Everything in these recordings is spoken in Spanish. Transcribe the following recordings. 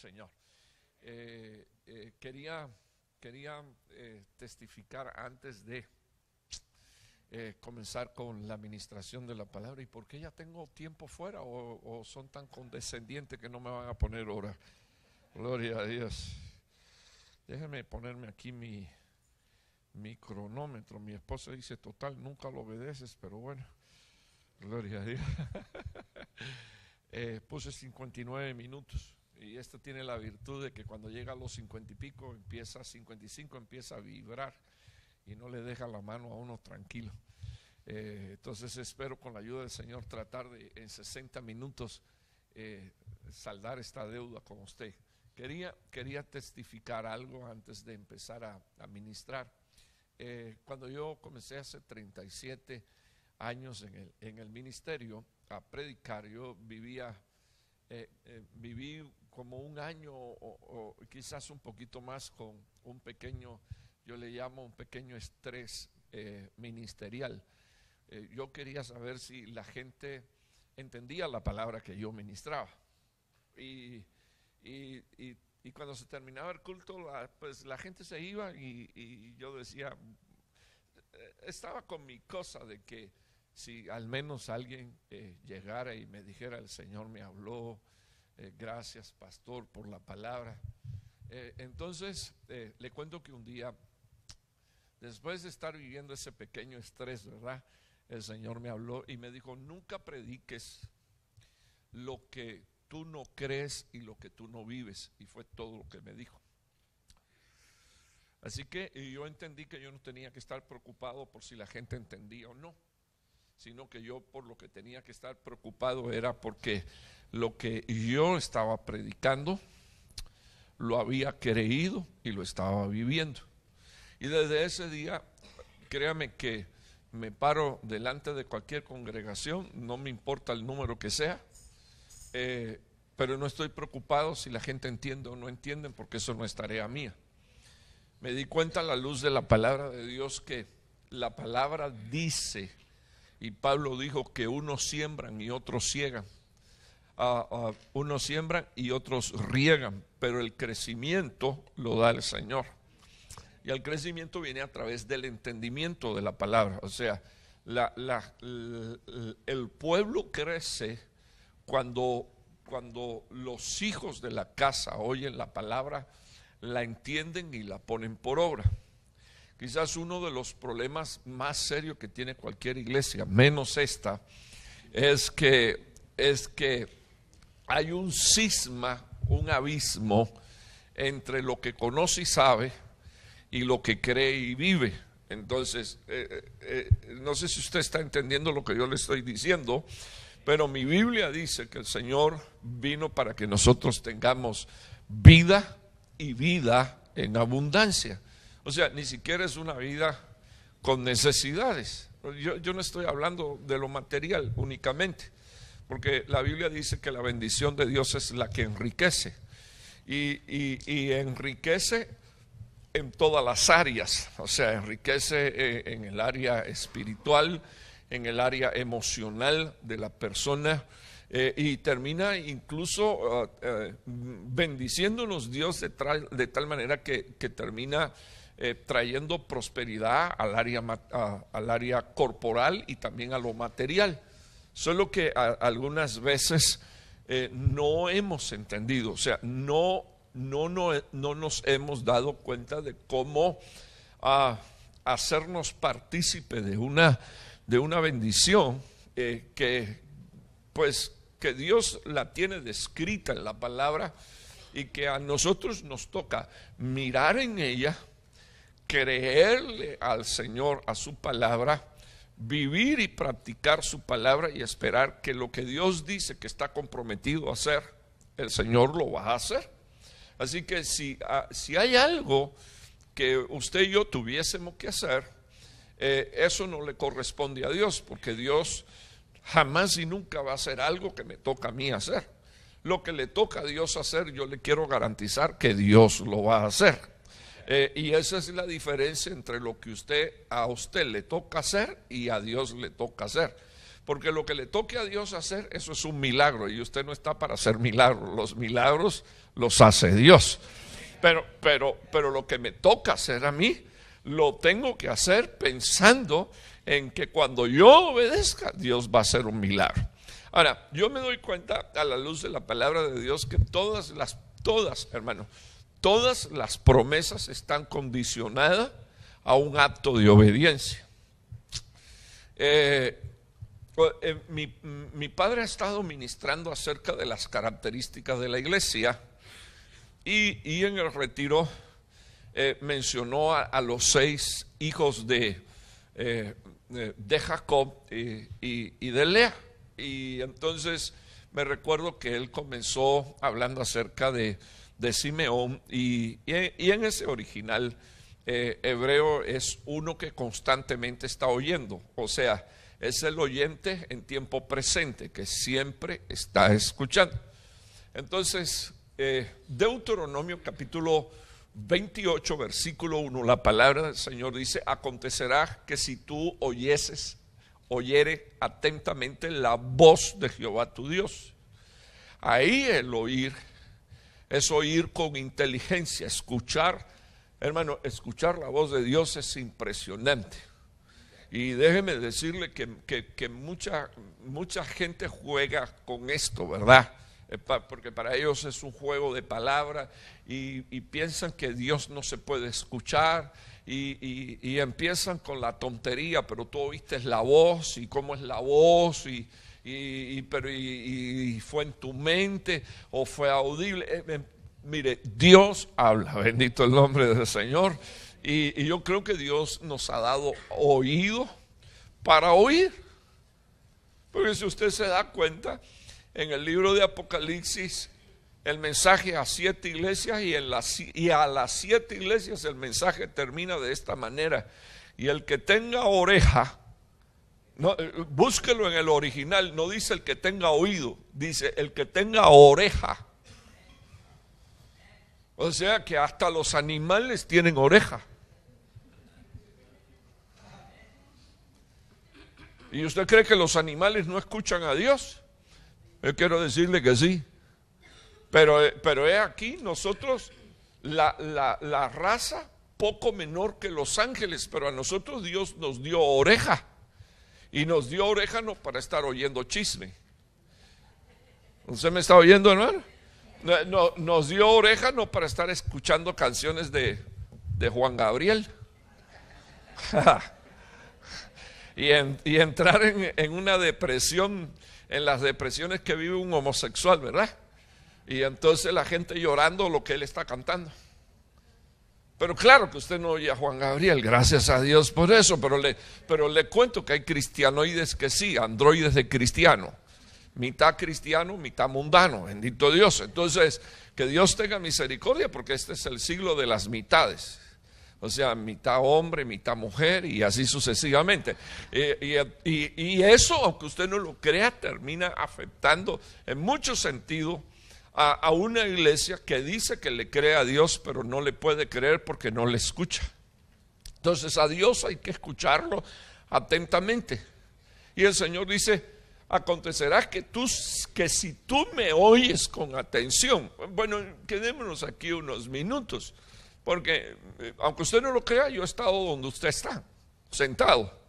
Señor. Eh, eh, quería, quería eh, testificar antes de comenzar con la administración de la palabra y por qué ya tengo tiempo fuera o, son tan condescendientes que no me van a poner hora. Gloria a Dios. Déjenme ponerme aquí mi, mi cronómetro. Mi esposa dice, total, nunca lo obedeces, pero bueno, gloria a Dios. puse 59 minutos. Y esto tiene la virtud de que cuando llega a los cincuenta y pico, empieza, 55, empieza a vibrar y no le deja la mano a uno tranquilo. Eh, entonces espero con la ayuda del Señor tratar de en 60 minutos eh, saldar esta deuda con usted. Quería, quería testificar algo antes de empezar a, administrar ministrar. Eh, cuando yo comencé hace 37 años en el, en el ministerio a predicar, yo vivía, viví como un año o, quizás un poquito más con un pequeño, yo le llamo un pequeño estrés eh, ministerial. Eh, yo quería saber si la gente entendía la palabra que yo ministraba. Y, y, y, cuando se terminaba el culto, pues la gente se iba y, yo decía, eh, estaba con mi cosa de que si al menos alguien llegara y me dijera, el Señor me habló, eh, gracias, pastor, por la palabra. Eh, entonces, eh, le cuento que un día, después de estar viviendo ese pequeño estrés, ¿verdad? El Señor me habló y me dijo, nunca prediques lo que tú no crees y lo que tú no vives. Y fue todo lo que me dijo. Así que yo entendí que yo no tenía que estar preocupado por si la gente entendía o no sino que yo por lo que tenía que estar preocupado era porque lo que yo estaba predicando lo había creído y lo estaba viviendo. Y desde ese día, créame que me paro delante de cualquier congregación, no me importa el número que sea, eh, pero no estoy preocupado si la gente entiende o no entiende, porque eso no es tarea mía. Me di cuenta a la luz de la palabra de Dios que la palabra dice y Pablo dijo que unos siembran y otros ciegan. Ah, ah, unos siembran y otros riegan, pero el crecimiento lo da el Señor. Y el crecimiento viene a través del entendimiento de la palabra. O sea, el pueblo crece cuando, cuando los hijos de la casa oyen la palabra, la entienden y la ponen por obra quizás uno de los problemas más serios que tiene cualquier iglesia, menos esta, es que, es que hay un cisma, un abismo entre lo que conoce y sabe y lo que cree y vive. Entonces, eh, eh, eh, no sé si usted está entendiendo lo que yo le estoy diciendo, pero mi Biblia dice que el Señor vino para que nosotros tengamos vida y vida en abundancia. O sea, ni siquiera es una vida con necesidades. Yo, no estoy hablando de lo material únicamente, porque la Biblia dice que la bendición de Dios es la que enriquece. Y, enriquece en todas las áreas, o sea, enriquece eh, en el área espiritual, en el área emocional de la persona. Eh, y termina incluso ah, eh, bendiciéndonos Dios de, tal manera que termina eh, trayendo prosperidad al área, al área corporal y también a lo material. Solo que algunas veces eh, no hemos entendido, o sea, no, no, no, no, nos hemos dado cuenta de cómo ah, hacernos partícipe de una, de una bendición eh, que, pues, que Dios la tiene descrita en la palabra y que a nosotros nos toca mirar en ella, creerle al Señor, a su palabra, vivir y practicar su palabra y esperar que lo que Dios dice que está comprometido a hacer, el Señor lo va a hacer. Así que si, ah, si hay algo que usted y yo tuviésemos que hacer, eh, eso no le corresponde a Dios, porque Dios jamás y nunca va a hacer algo que me toca a mí hacer. Lo que le toca a Dios hacer, yo le quiero garantizar que Dios lo va a hacer. Eh, y esa es la diferencia entre lo que usted a usted le toca hacer y a Dios le toca hacer. Porque lo que le toque a Dios hacer, eso es un milagro. Y usted no está para hacer milagros. Los milagros los hace Dios. Pero, pero, pero lo que me toca hacer a mí, lo tengo que hacer pensando en que cuando yo obedezca, Dios va a hacer un milagro. Ahora, yo me doy cuenta a la luz de la palabra de Dios que todas las, todas, hermano, Todas las promesas están condicionadas a un acto de obediencia. Eh, eh, mi, padre ha estado ministrando acerca de las características de la iglesia y, en el retiro eh, mencionó a, los seis hijos de, de Jacob y, de Lea. Y entonces me recuerdo que él comenzó hablando acerca de, de Simeón y, en ese original eh, hebreo es uno que constantemente está oyendo, o sea, es el oyente en tiempo presente que siempre está escuchando. Entonces, eh, Deuteronomio capítulo 28, versículo 1, la palabra del Señor dice, acontecerá que si tú oyeses, oyere atentamente la voz de Jehová tu Dios. Ahí el oír es oír con inteligencia, escuchar. Hermano, escuchar la voz de Dios es impresionante. Y déjeme decirle que, mucha, gente juega con esto, ¿verdad? Eh, porque para ellos es un juego de palabras y, piensan que Dios no se puede escuchar y, empiezan con la tontería, pero tú oíste la voz y cómo es la voz y, y, pero, y, fue en tu mente o fue audible. Eh, eh, mire, Dios habla, bendito el nombre del Señor. Y, y yo creo que Dios nos ha dado oído para oír. Porque si usted se da cuenta, en el libro de Apocalipsis el mensaje a siete iglesias y, en las, y, a las siete iglesias el mensaje termina de esta manera. Y el que tenga oreja, eh, búsquelo en el original, no dice el que tenga oído, dice el que tenga oreja. O sea que hasta los animales tienen oreja. ¿Y usted cree que los animales no escuchan a Dios? Yo quiero decirle que sí. Pero, eh, pero es aquí nosotros, la, la, la raza poco menor que los ángeles, pero a nosotros Dios nos dio oreja y nos dio orejano para estar oyendo chisme. ¿Usted me está oyendo, hermano? No, nos dio orejano para estar escuchando canciones de, Juan Gabriel. y, entrar en, en una depresión, en las depresiones que vive un homosexual, ¿verdad? Y entonces la gente llorando lo que él está cantando. Pero claro que usted no oye a Juan Gabriel, gracias a Dios por eso, pero le, pero le cuento que hay cristianoides que sí, androides de cristiano, mitad cristiano, mitad mundano, bendito Dios. Entonces, que Dios tenga misericordia porque este es el siglo de las mitades. O sea, mitad hombre, mitad mujer y así sucesivamente. Eh, y, eso, aunque usted no lo crea, termina afectando en muchos sentidos a, una iglesia que dice que le cree a Dios, pero no le puede creer porque no le escucha. Entonces a Dios hay que escucharlo atentamente. Y el Señor dice, acontecerá que tú, que si tú me oyes con atención, bueno, quedémonos aquí unos minutos, porque eh, aunque usted no lo crea, yo he estado donde usted está, sentado.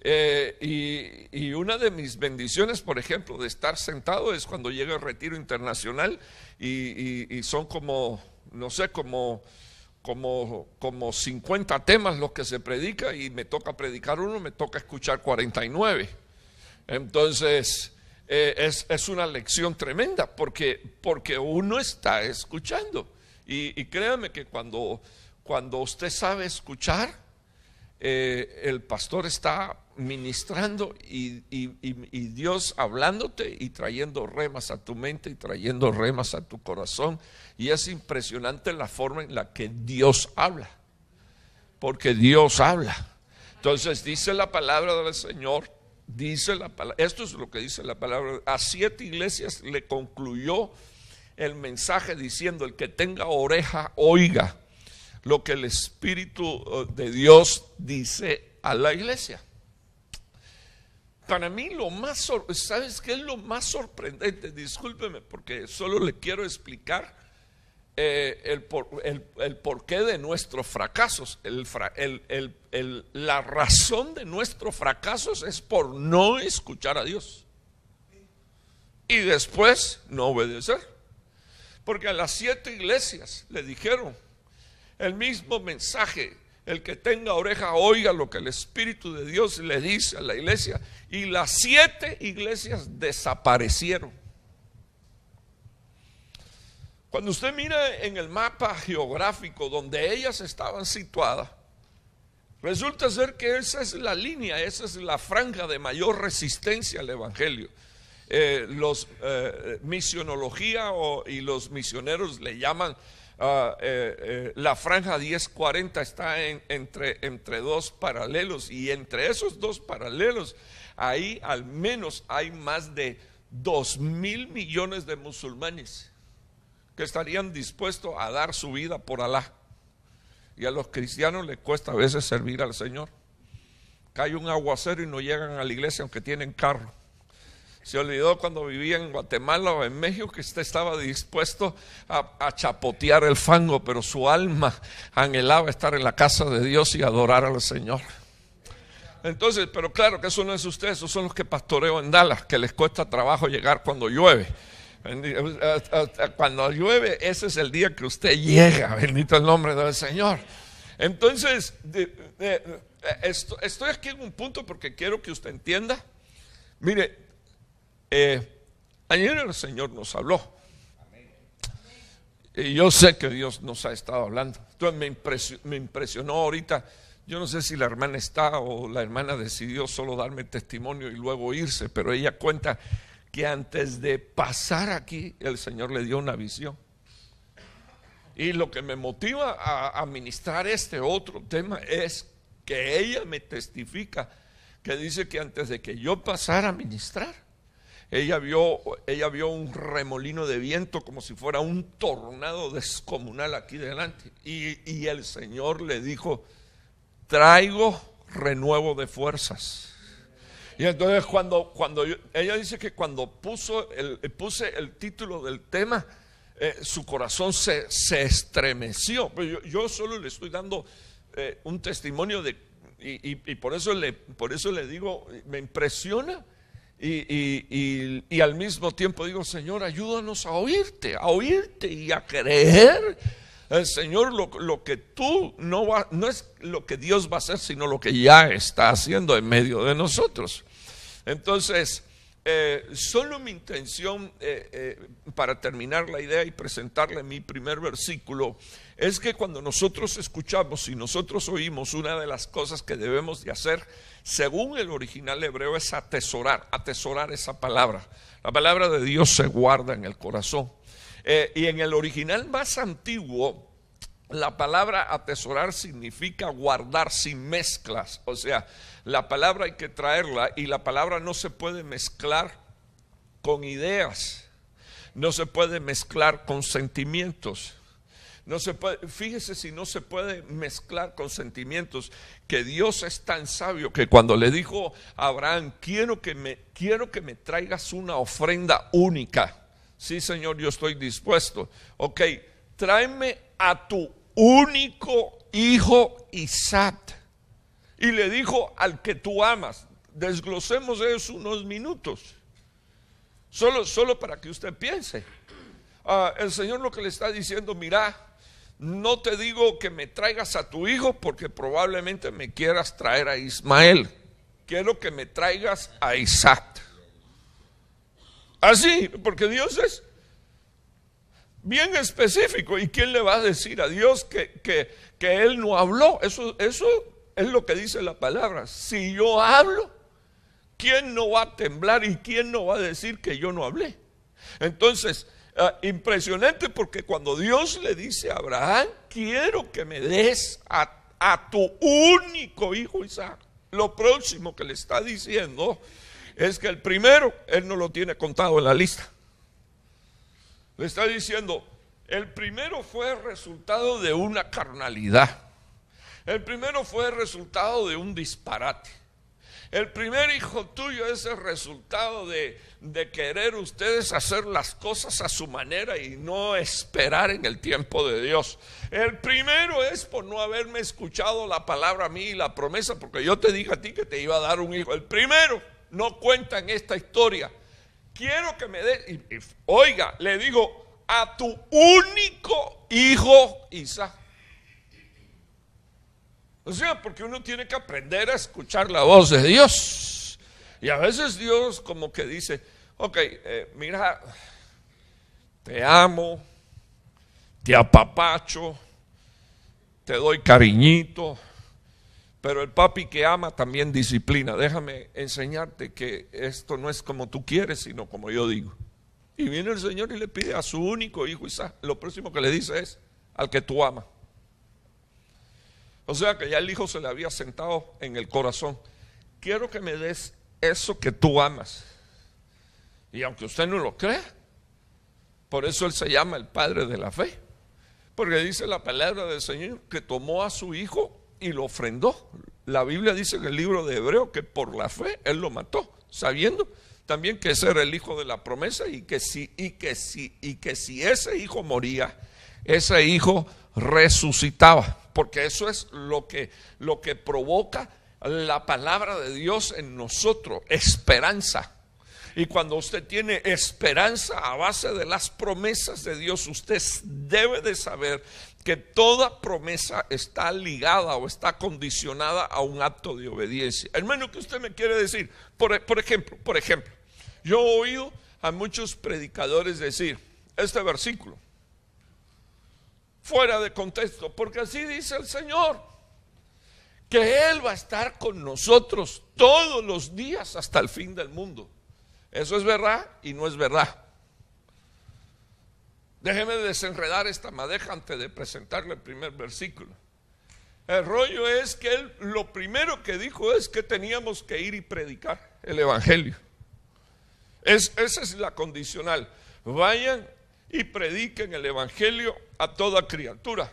Eh, y, una de mis bendiciones, por ejemplo, de estar sentado es cuando llega el retiro internacional y, son como, no sé, como, como, como 50 temas los que se predica y me toca predicar uno, me toca escuchar 49. Entonces, eh, es, una lección tremenda porque, porque uno está escuchando. Y, créame que cuando, cuando usted sabe escuchar, eh, el pastor está ministrando y, Dios hablándote y trayendo remas a tu mente y trayendo remas a tu corazón. Y es impresionante la forma en la que Dios habla, porque Dios habla. Entonces dice la palabra del Señor, dice la esto es lo que dice la palabra, a siete iglesias le concluyó el mensaje diciendo, el que tenga oreja, oiga lo que el Espíritu eh, de Dios dice a la iglesia para mí lo más, ¿sabes qué es lo más sorprendente? Discúlpeme porque solo le quiero explicar eh, el, porqué de nuestros fracasos. la razón de nuestros fracasos es por no escuchar a Dios y después no obedecer. Porque a las siete iglesias le dijeron el mismo mensaje, el que tenga oreja, oiga lo que el Espíritu de Dios le dice a la iglesia. Y las siete iglesias desaparecieron. Cuando usted mira en el mapa geográfico donde ellas estaban situadas, resulta ser que esa es la línea, esa es la franja de mayor resistencia al Evangelio. Eh, los eh, misionología y los misioneros le llaman Ah, eh, eh, la franja 1040 está entre, entre dos paralelos y entre esos dos paralelos ahí al menos hay más de 2 mil millones de musulmanes que estarían dispuestos a dar su vida por Alá. Y a los cristianos les cuesta a veces servir al Señor. Cae un aguacero y no llegan a la iglesia aunque tienen carro. Se olvidó cuando vivía en Guatemala o en México que usted estaba dispuesto a, chapotear el fango, pero su alma anhelaba estar en la casa de Dios y adorar al Señor. Entonces, pero claro que eso no es usted, esos son los que pastoreo en Dallas, que les cuesta trabajo llegar cuando llueve. Eh, eh, eh, cuando llueve, ese es el día que usted llega, bendito el nombre del Señor. Entonces, estoy aquí en un punto porque quiero que usted entienda. Mire, eh, ayer el Señor nos habló. Y yo sé que Dios nos ha estado hablando. Entonces me impresionó, me impresionó ahorita. Yo no sé si la hermana está o la hermana decidió solo darme testimonio y luego irse, pero ella cuenta que antes de pasar aquí el Señor le dio una visión. Y lo que me motiva a administrar este otro tema es que ella me testifica que dice que antes de que yo pasara a ministrar, ella vio, ella vio un remolino de viento como si fuera un tornado descomunal aquí delante. Y, el Señor le dijo, traigo renuevo de fuerzas. Y entonces cuando, cuando ella dice que cuando puso el, puse el título del tema, eh, su corazón se, estremeció. Pero pues yo, solo le estoy dando eh, un testimonio de, y, por, eso le, por eso le digo, me impresiona y, al mismo tiempo digo, Señor, ayúdanos a oírte, a oírte y a creer. El Señor, lo, lo que tú no va, no es lo que Dios va a hacer, sino lo que ya está haciendo en medio de nosotros. Entonces, eh, solo mi intención eh, eh, para terminar la idea y presentarle mi primer versículo es que cuando nosotros escuchamos y nosotros oímos, una de las cosas que debemos de hacer según el original hebreo, es atesorar, atesorar esa palabra. La palabra de Dios se guarda en el corazón. Eh, y en el original más antiguo, la palabra atesorar significa guardar sin mezclas. O sea, la palabra hay que traerla y la palabra no se puede mezclar con ideas, no se puede mezclar con sentimientos no se fíjese si no se puede mezclar con sentimientos, que Dios es tan sabio que cuando le dijo a Abraham, quiero que me, quiero que me traigas una ofrenda única. Sí, Señor, yo estoy dispuesto. Ok, tráeme a tu único hijo Isaac. Y le dijo al que tú amas, desglosemos eso unos minutos. Solo, solo para que usted piense. Ah, el Señor lo que le está diciendo, mira, no te digo que me traigas a tu hijo porque probablemente me quieras traer a Ismael. Quiero que me traigas a Isaac. Así, ah, porque Dios es bien específico. ¿Y quién le va a decir a Dios que, Él no habló? Eso, eso es lo que dice la palabra. Si yo hablo, ¿quién no va a temblar y quién no va a decir que yo no hablé? Entonces, Ah, impresionante porque cuando Dios le dice a Abraham, quiero que me des a tu único hijo Isaac, lo próximo que le está diciendo es que el primero, él no lo tiene contado en la lista. Le está diciendo, el primero fue resultado de una carnalidad. El primero fue resultado de un disparate. El primer hijo tuyo es el resultado de, querer ustedes hacer las cosas a su manera y no esperar en el tiempo de Dios. El primero es por no haberme escuchado la palabra a mí y la promesa, porque yo te dije a ti que te iba a dar un hijo. El primero no cuenta en esta historia. Quiero que me dé, oiga, le digo, a tu único hijo Isaac. O sea, porque uno tiene que aprender a escuchar la voz de Dios. Y a veces Dios como que dice, ok, eh, mira, te amo, te apapacho, te doy cariñito, pero el papi que ama también disciplina. Déjame enseñarte que esto no es como tú quieres, sino como yo digo. Y viene el Señor y le pide a su único hijo y lo próximo que le dice es, al que tú amas. O sea que ya el hijo se le había sentado en el corazón. Quiero que me des eso que tú amas. Y aunque usted no lo crea, por eso él se llama el padre de la fe. Porque dice la palabra del Señor que tomó a su hijo y lo ofrendó. La Biblia dice en el libro de Hebreo que por la fe él lo mató, sabiendo también que ese era el hijo de la promesa y que si y que y que si ese hijo moría, ese hijo resucitaba, porque eso es lo que, lo que provoca la palabra de Dios en nosotros, esperanza. Y cuando usted tiene esperanza a base de las promesas de Dios, usted debe de saber que toda promesa está ligada o está condicionada a un acto de obediencia. Hermano, que usted me quiere decir? Por, por ejemplo, por ejemplo, yo he oído a muchos predicadores decir este versículo fuera de contexto, porque así dice el Señor, que Él va a estar con nosotros todos los días hasta el fin del mundo. Eso es verdad y no es verdad. Déjeme desenredar esta madeja antes de presentarle el primer versículo. El rollo es que él lo primero que dijo es que teníamos que ir y predicar el Evangelio. Es, esa es la condicional. Vayan y prediquen el Evangelio a toda criatura.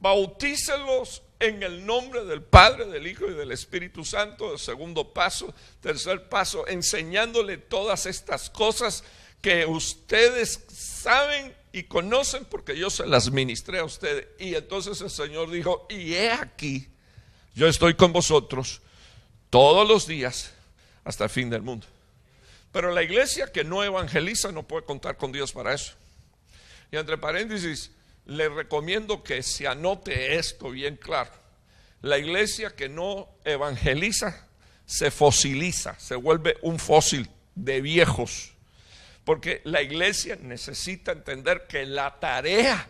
Bautícelos en el nombre del Padre, del Hijo y del Espíritu Santo, segundo paso, tercer paso, enseñándole todas estas cosas que ustedes saben y conocen porque yo se las ministré a ustedes. Y entonces el Señor dijo, y he aquí, yo estoy con vosotros todos los días hasta el fin del mundo. Pero la iglesia que no evangeliza no puede contar con Dios para eso. Y entre paréntesis, le recomiendo que se anote esto bien claro. La iglesia que no evangeliza se fosiliza, se vuelve un fósil de viejos. Porque la iglesia necesita entender que la tarea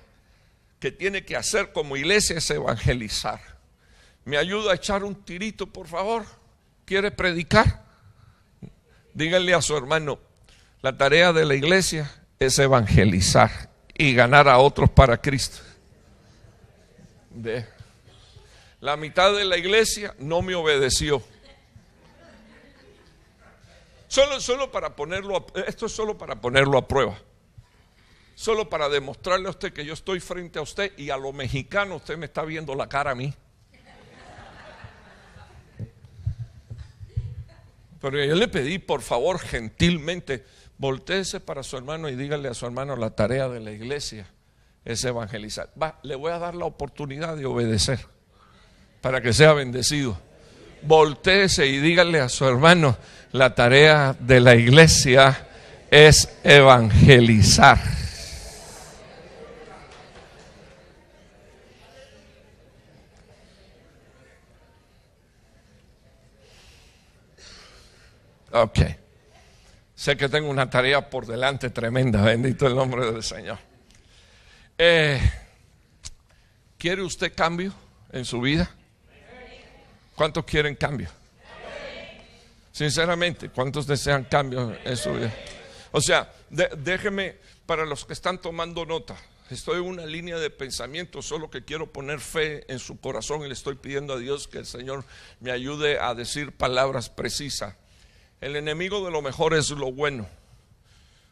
que tiene que hacer como iglesia es evangelizar. ¿Me ayuda a echar un tirito, por favor? ¿Quiere predicar? Díganle a su hermano, la tarea de la iglesia es evangelizar y ganar a otros para Cristo. la mitad de la iglesia no me obedeció. Solo, solo para ponerlo, esto es solo para ponerlo a prueba. Solo para demostrarle a usted que yo estoy frente a usted y a lo mexicano usted me está viendo la cara a mí. Pero yo le pedí, por favor, gentilmente, Volteese para su hermano y dígale a su hermano la tarea de la iglesia es evangelizar. Va, le voy a dar la oportunidad de obedecer para que sea bendecido. Volteese y dígale a su hermano, la tarea de la iglesia es evangelizar. Okay. Sé que tengo una tarea por delante tremenda, bendito el nombre del Señor. Eh, ¿Quiere usted cambio en su vida? ¿Cuántos quieren cambio? Sinceramente, ¿cuántos desean cambio en su vida? O sea, déjeme, para los que están tomando nota, estoy en una línea de pensamiento, solo que quiero poner fe en su corazón y le estoy pidiendo a Dios que el Señor me ayude a decir palabras precisas el enemigo de lo mejor es lo bueno.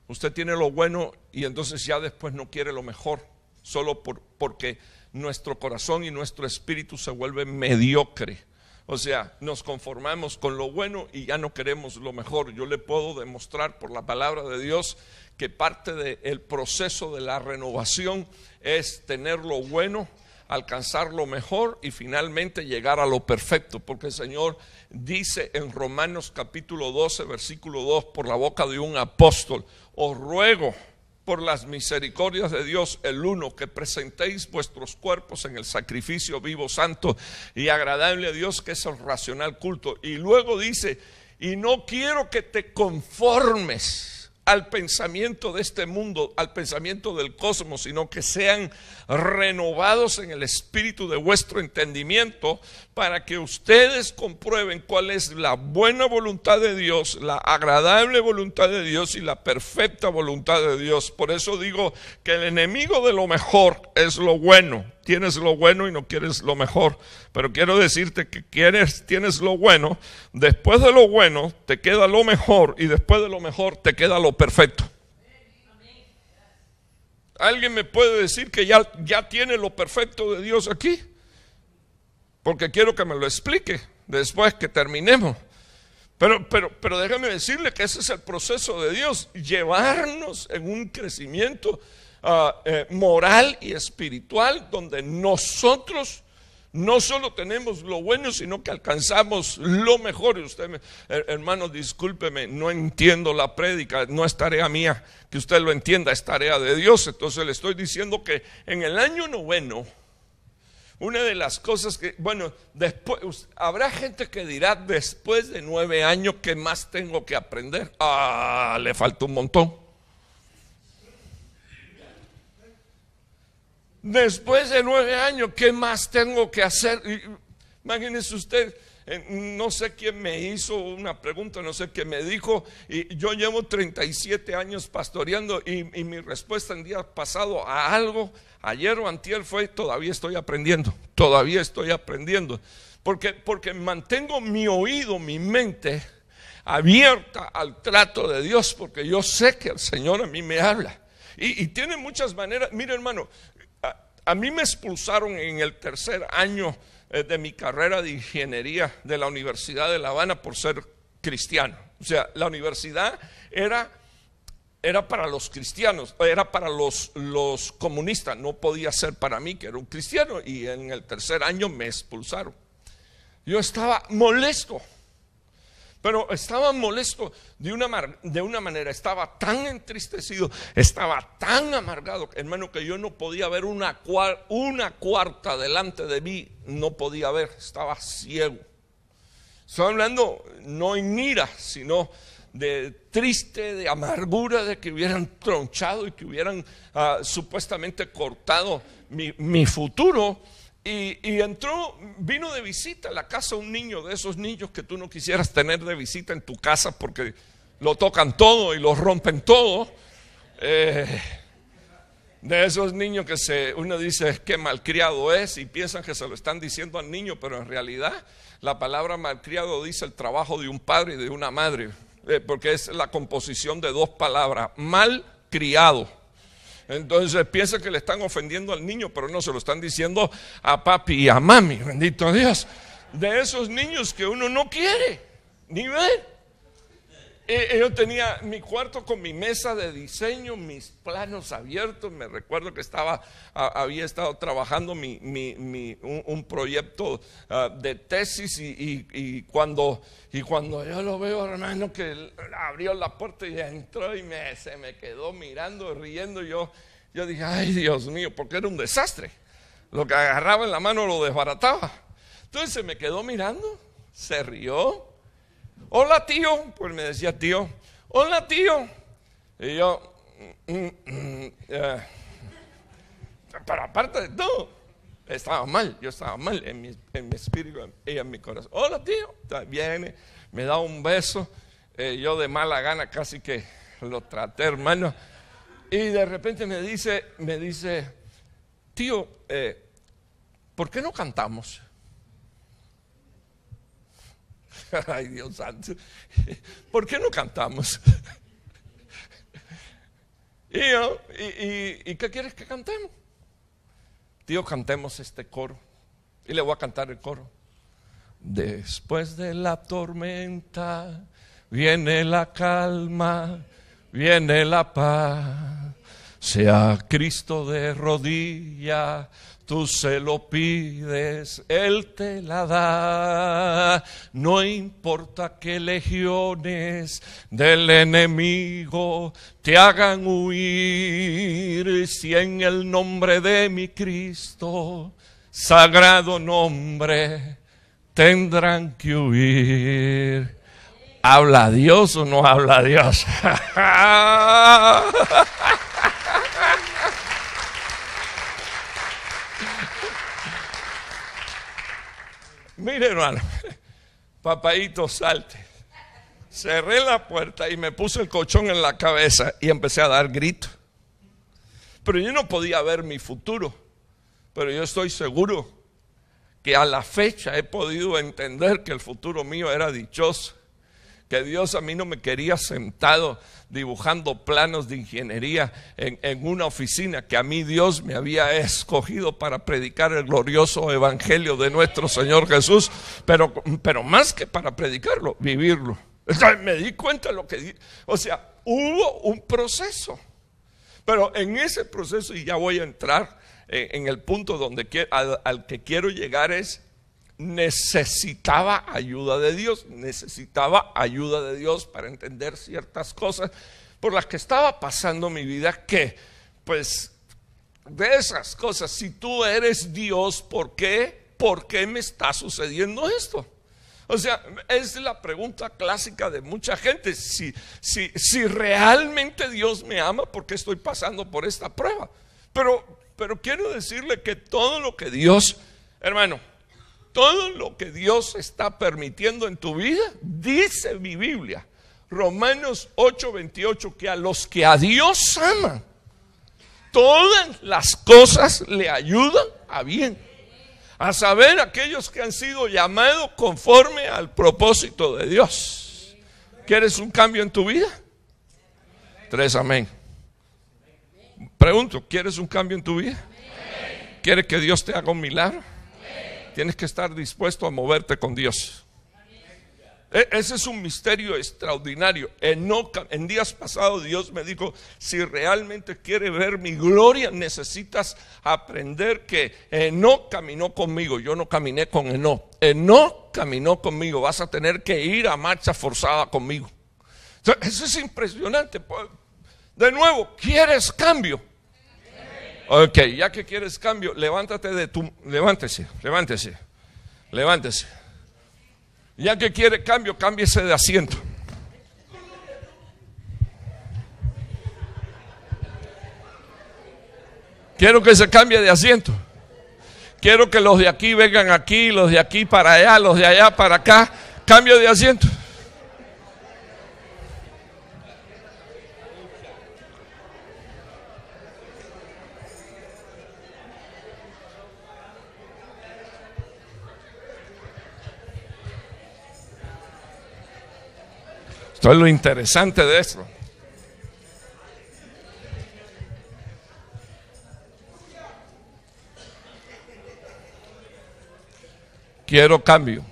Usted tiene lo bueno y entonces ya después no quiere lo mejor, solo porque nuestro corazón y nuestro espíritu se vuelve mediocre. O sea, nos conformamos con lo bueno y ya no queremos lo mejor. Yo le puedo demostrar por la palabra de Dios que parte del proceso de la renovación es tener lo bueno, alcanzar lo mejor y finalmente llegar a lo perfecto, porque el Señor dice en Romanos capítulo 12, versículo 2, por la boca de un apóstol, os ruego por las misericordias de Dios el uno, que presentéis vuestros cuerpos en el sacrificio vivo, santo y agradable a Dios, que es el racional culto. Y luego dice, y no quiero que te conformes al pensamiento de este mundo, al pensamiento del cosmos, sino que sean renovados en el espíritu de vuestro entendimiento para que ustedes comprueben cuál es la buena voluntad de Dios, la agradable voluntad de Dios y la perfecta voluntad de Dios. Por eso digo que el enemigo de lo mejor es lo bueno. Tienes lo bueno y no quieres lo mejor. Pero quiero decirte que quieres, tienes lo bueno, después de lo bueno te queda lo mejor y después de lo mejor te queda lo perfecto. ¿Alguien me puede decir que ya, ya tiene lo perfecto de Dios aquí? porque quiero que me lo explique después que terminemos. Pero, pero, pero déjame decirle que ese es el proceso de Dios, llevarnos en un crecimiento ah, eh, moral y espiritual donde nosotros no solo tenemos lo bueno, sino que alcanzamos lo mejor. usted, me, hermano, discúlpeme, no entiendo la prédica, no es tarea mía que usted lo entienda, es tarea de Dios. Entonces le estoy diciendo que en el año noveno, una de las cosas que, bueno, después, habrá gente que dirá después de nueve años ¿qué más tengo que aprender. Ah, le falta un montón. Después de nueve años, ¿qué más tengo que hacer? Imagínense usted, eh, no sé quién me hizo una pregunta, no sé qué me dijo, y yo llevo 37 años pastoreando y, mi respuesta en día pasado a algo, ayer o antier fue, todavía estoy aprendiendo, todavía estoy aprendiendo, porque, porque mantengo mi oído, mi mente abierta al trato de Dios, porque yo sé que el Señor a mí me habla. Y, tiene muchas maneras. Mire hermano, a, mí me expulsaron en el tercer año de mi carrera de ingeniería de la Universidad de La Habana por ser cristiano. O sea, la universidad era, era para los cristianos, era para los, los comunistas, no podía ser para mí, que era un cristiano, y en el tercer año me expulsaron. Yo estaba molesto pero estaba molesto de una, de una manera, estaba tan entristecido, estaba tan amargado, hermano, que yo no podía ver una, una cuarta delante de mí, no podía ver, estaba ciego. Estoy hablando no en mira, sino de triste, de amargura, de que hubieran tronchado y que hubieran ah, supuestamente cortado mi, mi futuro y, entró, vino de visita a la casa un niño de esos niños que tú no quisieras tener de visita en tu casa porque lo tocan todo y lo rompen todo. Eh, de esos niños que se, uno dice que malcriado es y piensan que se lo están diciendo al niño, pero en realidad la palabra malcriado dice el trabajo de un padre y de una madre, eh, porque es la composición de dos palabras, malcriado. Entonces piensa que le están ofendiendo al niño, pero no, se lo están diciendo a papi y a mami, bendito Dios. De esos niños que uno no quiere ni ver. Eh, eh, yo tenía mi cuarto con mi mesa de diseño, mis planos abiertos. Me recuerdo que estaba, había estado trabajando mi, un, proyecto ah, de tesis y, y, y, cuando, y cuando yo lo veo, hermano, que abrió la puerta y entró y me, se me quedó mirando, riendo. yo, yo dije, ay Dios mío, porque era un desastre. Lo que agarraba en la mano lo desbarataba. Entonces se me quedó mirando, se rió hola tío, pues me decía tío, hola tío. Y yo, mm, mm, mm, eh". pero aparte de todo, estaba mal, yo estaba mal en mi, espíritu y en mi corazón. Hola tío, viene, me da un beso, eh, yo de mala gana casi que lo traté hermano. Y de repente me dice, me dice, tío, eh, ¿por qué no cantamos? Ay, Dios santo. ¿Por qué no cantamos? y, yo, y, qué quieres que cantemos? Tío, cantemos este coro. Y le voy a cantar el coro. Después de la tormenta viene la calma, viene la paz. Sea Cristo de rodilla Tú se lo pides, Él te la da. No importa qué legiones del enemigo te hagan huir, si en el nombre de mi Cristo, sagrado nombre, tendrán que huir. ¿Habla Dios o no habla Dios? Mire, hermano, papaito, salte. Cerré la puerta y me puse el colchón en la cabeza y empecé a dar gritos. Pero yo no podía ver mi futuro. Pero yo estoy seguro que a la fecha he podido entender que el futuro mío era dichoso que Dios a mí no me quería sentado dibujando planos de ingeniería en, una oficina, que a mí Dios me había escogido para predicar el glorioso evangelio de nuestro Señor Jesús, pero, pero más que para predicarlo, vivirlo. Entonces me di cuenta de lo que... O sea, hubo un proceso, pero en ese proceso, y ya voy a entrar en, el punto donde al que quiero llegar es necesitaba ayuda de Dios, necesitaba ayuda de Dios para entender ciertas cosas por las que estaba pasando mi vida que, pues, de esas cosas, si tú eres Dios, ¿por qué? ¿Por qué me está sucediendo esto? O sea, es la pregunta clásica de mucha gente. Si, si realmente Dios me ama, ¿por qué estoy pasando por esta prueba? Pero, pero quiero decirle que todo lo que Dios, hermano, todo lo que Dios está permitiendo en tu vida, dice mi Biblia, Romanos 8:28, que a los que a Dios aman, todas las cosas le ayudan a bien. A saber, aquellos que han sido llamados conforme al propósito de Dios. ¿Quieres un cambio en tu vida? Tres, amén. Pregunto, ¿quieres un cambio en tu vida? ¿Quieres que Dios te haga un milagro? tienes que estar dispuesto a moverte con Dios. E, ese es un misterio extraordinario. En, en días pasados Dios me dijo, si realmente quiere ver mi gloria, necesitas aprender que no caminó conmigo. Yo no caminé con Eno, no caminó conmigo. Vas a tener que ir a marcha forzada conmigo. Eso es impresionante. Pues, de nuevo, ¿quieres cambio? Ok, ya que quieres cambio, levántate de tu. Levántese, levántese, levántese. Ya que quiere cambio, cámbiese de asiento. Quiero que se cambie de asiento. Quiero que los de aquí vengan aquí, los de aquí para allá, los de allá para acá. Cambio de asiento. es lo interesante de esto. Quiero cambio.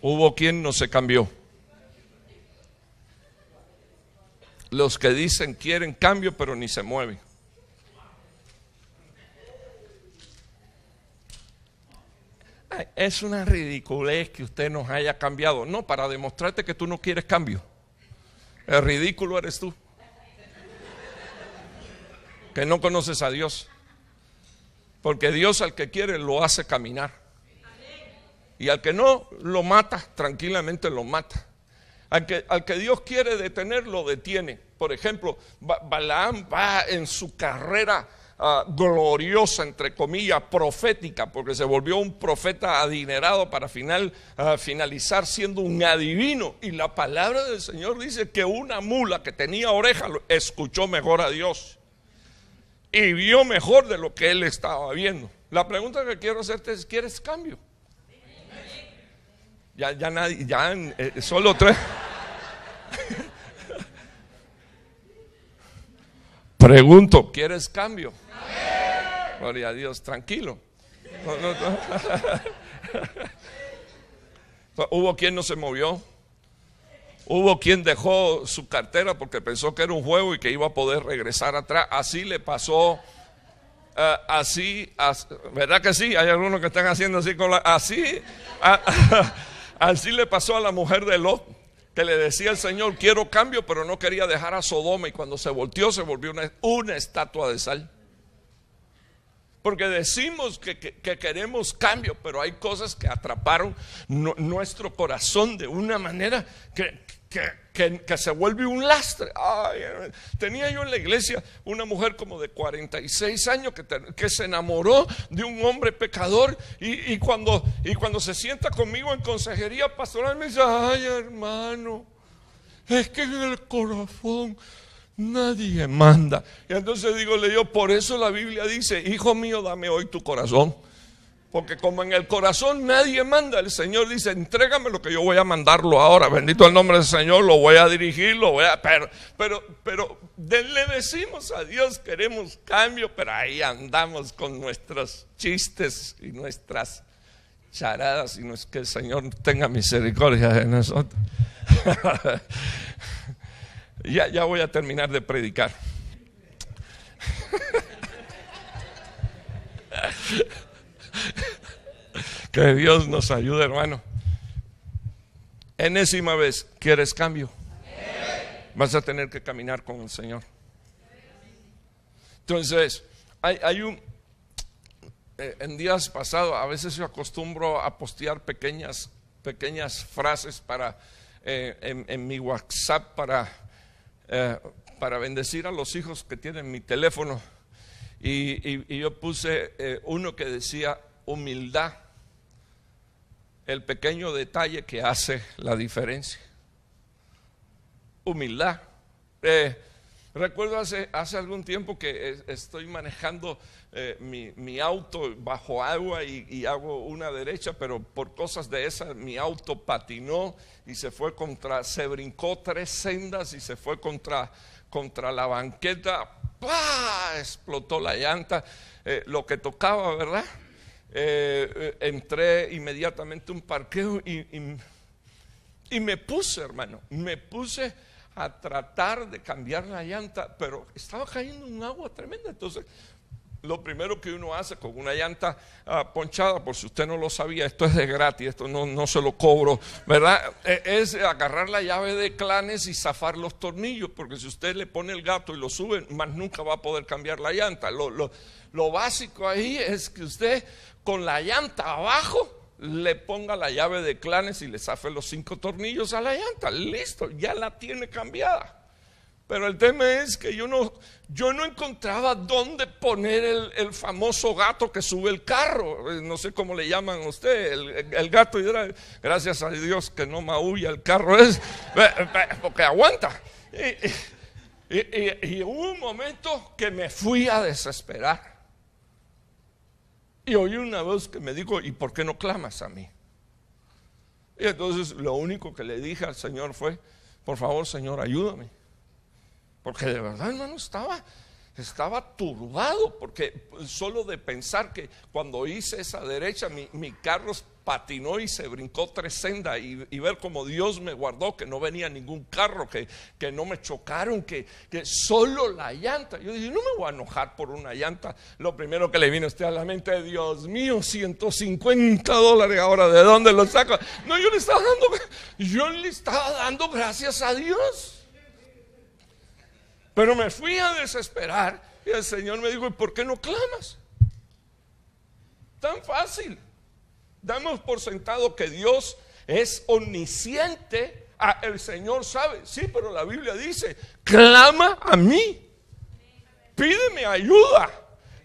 Hubo quien no se cambió. Los que dicen quieren cambio pero ni se mueven. es una ridiculez que usted nos haya cambiado. No, para demostrarte que tú no quieres cambio. El ridículo eres tú. Que no conoces a Dios. Porque Dios al que quiere lo hace caminar. Y al que no lo mata, tranquilamente lo mata. Al que, al que Dios quiere detener, lo detiene. Por ejemplo, Balaam va en su carrera Ah, gloriosa, entre comillas, profética, porque se volvió un profeta adinerado para final, ah, finalizar siendo un adivino. Y la palabra del Señor dice que una mula que tenía oreja escuchó mejor a Dios y vio mejor de lo que él estaba viendo. La pregunta que quiero hacerte es, ¿quieres cambio? Ya, ya nadie, ya eh, solo tres. Pregunto, ¿quieres cambio? Gloria a Dios, tranquilo. Hubo quien no se movió. Hubo quien dejó su cartera porque pensó que era un juego y que iba a poder regresar atrás. Así le pasó. Eh, así, ¿verdad que sí? Hay algunos que están haciendo así con Así, así le pasó a la mujer de Lot que le decía el Señor, quiero cambio, pero no quería dejar a Sodoma. Y cuando se volteó, se volvió una estatua de sal. Porque decimos que, queremos cambio, pero hay cosas que atraparon nuestro corazón de una manera que, se vuelve un lastre. tenía yo en la iglesia una mujer como de 46 años que, se enamoró de un hombre pecador y, cuando, y cuando se sienta conmigo en consejería pastoral me dice, ay hermano, es que en el corazón Nadie manda. Y entonces digo le yo, por eso la Biblia dice, hijo mío, dame hoy tu corazón. Porque como en el corazón nadie manda, el Señor dice, entrégame lo que yo voy a mandarlo ahora. Bendito el nombre del Señor, lo voy a dirigir, lo voy a... Pero, pero, pero le decimos a Dios, queremos cambio, pero ahí andamos con nuestros chistes y nuestras charadas y no es que el Señor tenga misericordia de nosotros. Ya, voy a terminar de predicar. que Dios nos ayude, hermano. Enésima vez, ¿quieres cambio? Vas a tener que caminar con el Señor. Entonces, hay, un... Eh, en días pasados, a veces yo acostumbro a postear pequeñas, pequeñas frases para, eh, en mi WhatsApp para eh, para bendecir a los hijos que tienen mi teléfono. Y, yo puse eh, uno que decía humildad, el pequeño detalle que hace la diferencia. Humildad. Eh, recuerdo hace, hace algún tiempo que estoy manejando eh, mi, auto bajo agua y, hago una derecha, pero por cosas de esas mi auto patinó y se fue contra, se brincó tres sendas y se fue contra, contra la banqueta, ¡pah! explotó la llanta, eh, lo que tocaba, ¿verdad? Eh, entré inmediatamente a un parqueo y, y, y me puse, hermano, me puse a tratar de cambiar la llanta, pero estaba cayendo un agua tremenda. Entonces lo primero que uno hace con una llanta ah, ponchada, por si usted no lo sabía, esto es de gratis, esto no, se lo cobro, ¿verdad? E, es, agarrar la llave de clanes y zafar los tornillos, porque si usted le pone el gato y lo sube, más nunca va a poder cambiar la llanta. Lo, lo básico ahí es que usted con la llanta abajo le ponga la llave de clanes y le zafe los cinco tornillos a la llanta. Listo, ya la tiene cambiada. Pero el tema es que yo no, yo no encontraba dónde poner el, famoso gato que sube el carro. Eh, no sé cómo le llaman a usted, el, el gato. Gracias a Dios que no maulla el carro, es porque aguanta. Y, y hubo un momento que me fui a desesperar. Y oí una voz que me dijo: ¿Y por qué no clamas a mí? Y entonces lo único que le dije al Señor fue: Por favor, Señor, ayúdame. Porque de verdad, hermano, estaba, estaba turbado, porque solo de pensar que cuando hice esa derecha, mi, carro patinó y se brincó tres sendas y, ver como Dios me guardó, que no venía ningún carro, que, que no me chocaron, que, que, solo la llanta. Yo dije, no me voy a enojar por una llanta. Lo primero que le vino a usted a la mente, Dios mío, 150 dólares ahora, ¿de dónde lo saco? No, yo le estaba dando, yo le estaba dando gracias a Dios. Pero me fui a desesperar y el Señor me dijo, ¿y por qué no clamas? Tan fácil. Damos por sentado que Dios es omnisciente. Ah, el Señor sabe, sí, pero la Biblia dice, clama a mí, pídeme ayuda.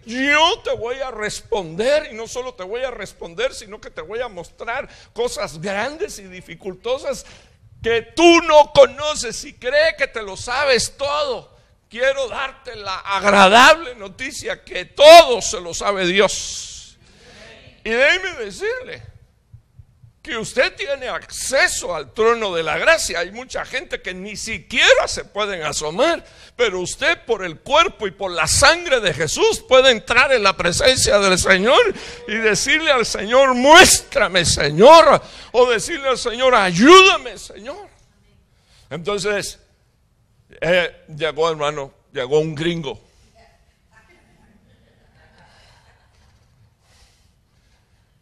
Yo te voy a responder y no solo te voy a responder, sino que te voy a mostrar cosas grandes y dificultosas que tú no conoces y cree que te lo sabes todo quiero darte la agradable noticia que todo se lo sabe Dios. Y déjeme decirle que usted tiene acceso al trono de la gracia. Hay mucha gente que ni siquiera se pueden asomar, pero usted por el cuerpo y por la sangre de Jesús puede entrar en la presencia del Señor y decirle al Señor, muéstrame Señor, o decirle al Señor, ayúdame Señor. Entonces, eh, llegó, hermano, llegó un gringo.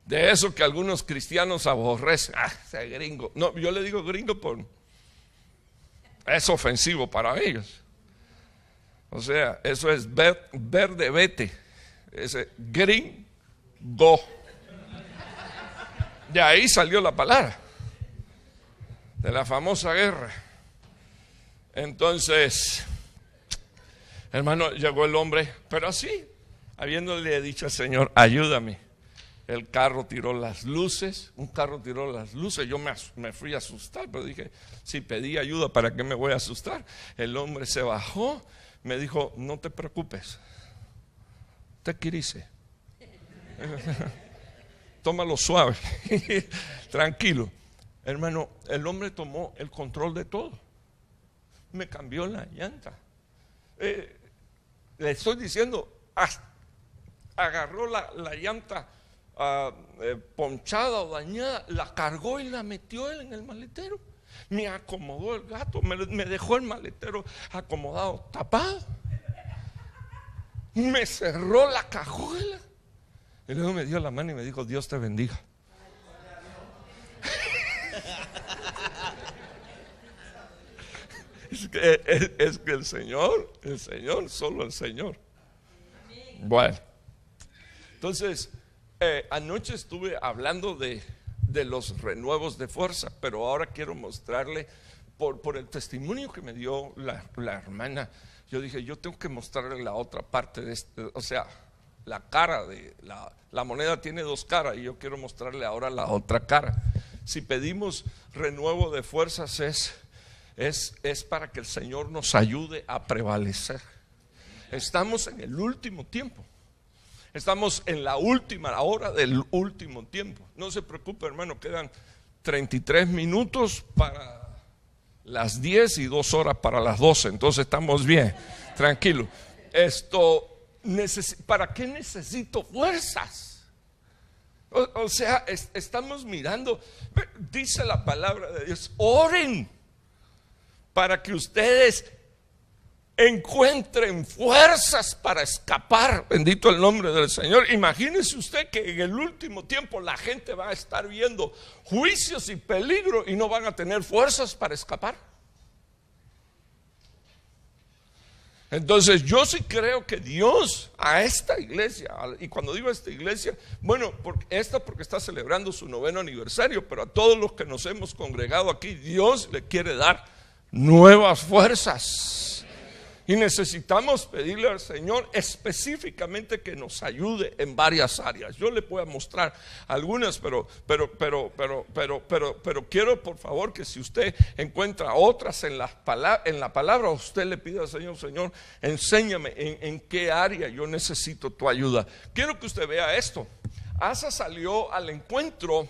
De eso que algunos cristianos aborrecen. Ah, ese gringo. No, yo le digo gringo por. Es ofensivo para ellos. O sea, eso es verde, vete. Ese gringo. De ahí salió la palabra. De la famosa guerra. Entonces, hermano, llegó el hombre, pero así, habiéndole dicho al Señor, ayúdame. El carro tiró las luces, un carro tiró las luces, yo me, me fui a asustar, pero dije, si pedí ayuda, ¿para qué me voy a asustar? El hombre se bajó, me dijo, no te preocupes, te quirice. Tómalo suave, tranquilo. Hermano, el hombre tomó el control de todo me cambió la llanta. Eh, le estoy diciendo, agarró la, llanta ah, eh, ponchada o dañada, la cargó y la metió él en el maletero. Me acomodó el gato, me, me dejó el maletero acomodado, tapado. Me cerró la cajuela. Y luego me dio la mano y me dijo, Dios te bendiga. es, que, el Señor, el Señor, solo el Señor. Bueno, entonces, eh, anoche estuve hablando de, de, los renuevos de fuerza, pero ahora quiero mostrarle, por, por el testimonio que me dio la, hermana, yo dije, yo tengo que mostrarle la otra parte de este, o sea, la cara de, la, la moneda tiene dos caras y yo quiero mostrarle ahora la otra cara. Si pedimos renuevo de fuerzas es es, para que el Señor nos ayude a prevalecer. Estamos en el último tiempo. Estamos en la última la hora del último tiempo. No se preocupe, hermano, quedan 33 minutos para las 10 y 2 horas para las 12. Entonces estamos bien, tranquilo. Esto, ¿para qué necesito fuerzas? O, sea, estamos mirando, dice la palabra de Dios, oren para que ustedes encuentren fuerzas para escapar. Bendito el nombre del Señor. Imagínese usted que en el último tiempo la gente va a estar viendo juicios y peligro y no van a tener fuerzas para escapar. Entonces yo sí creo que Dios a esta iglesia, y cuando digo a esta iglesia, bueno, esta porque está celebrando su noveno aniversario, pero a todos los que nos hemos congregado aquí, Dios le quiere dar nuevas fuerzas. Y necesitamos pedirle al Señor específicamente que nos ayude en varias áreas. Yo le voy a mostrar algunas, pero, pero, pero, pero, pero, pero, quiero por favor que si usted encuentra otras en la, palabra, en la palabra, usted le pida al Señor, Señor, enséñame en, en qué área yo necesito tu ayuda. Quiero que usted vea esto. Asa salió al encuentro.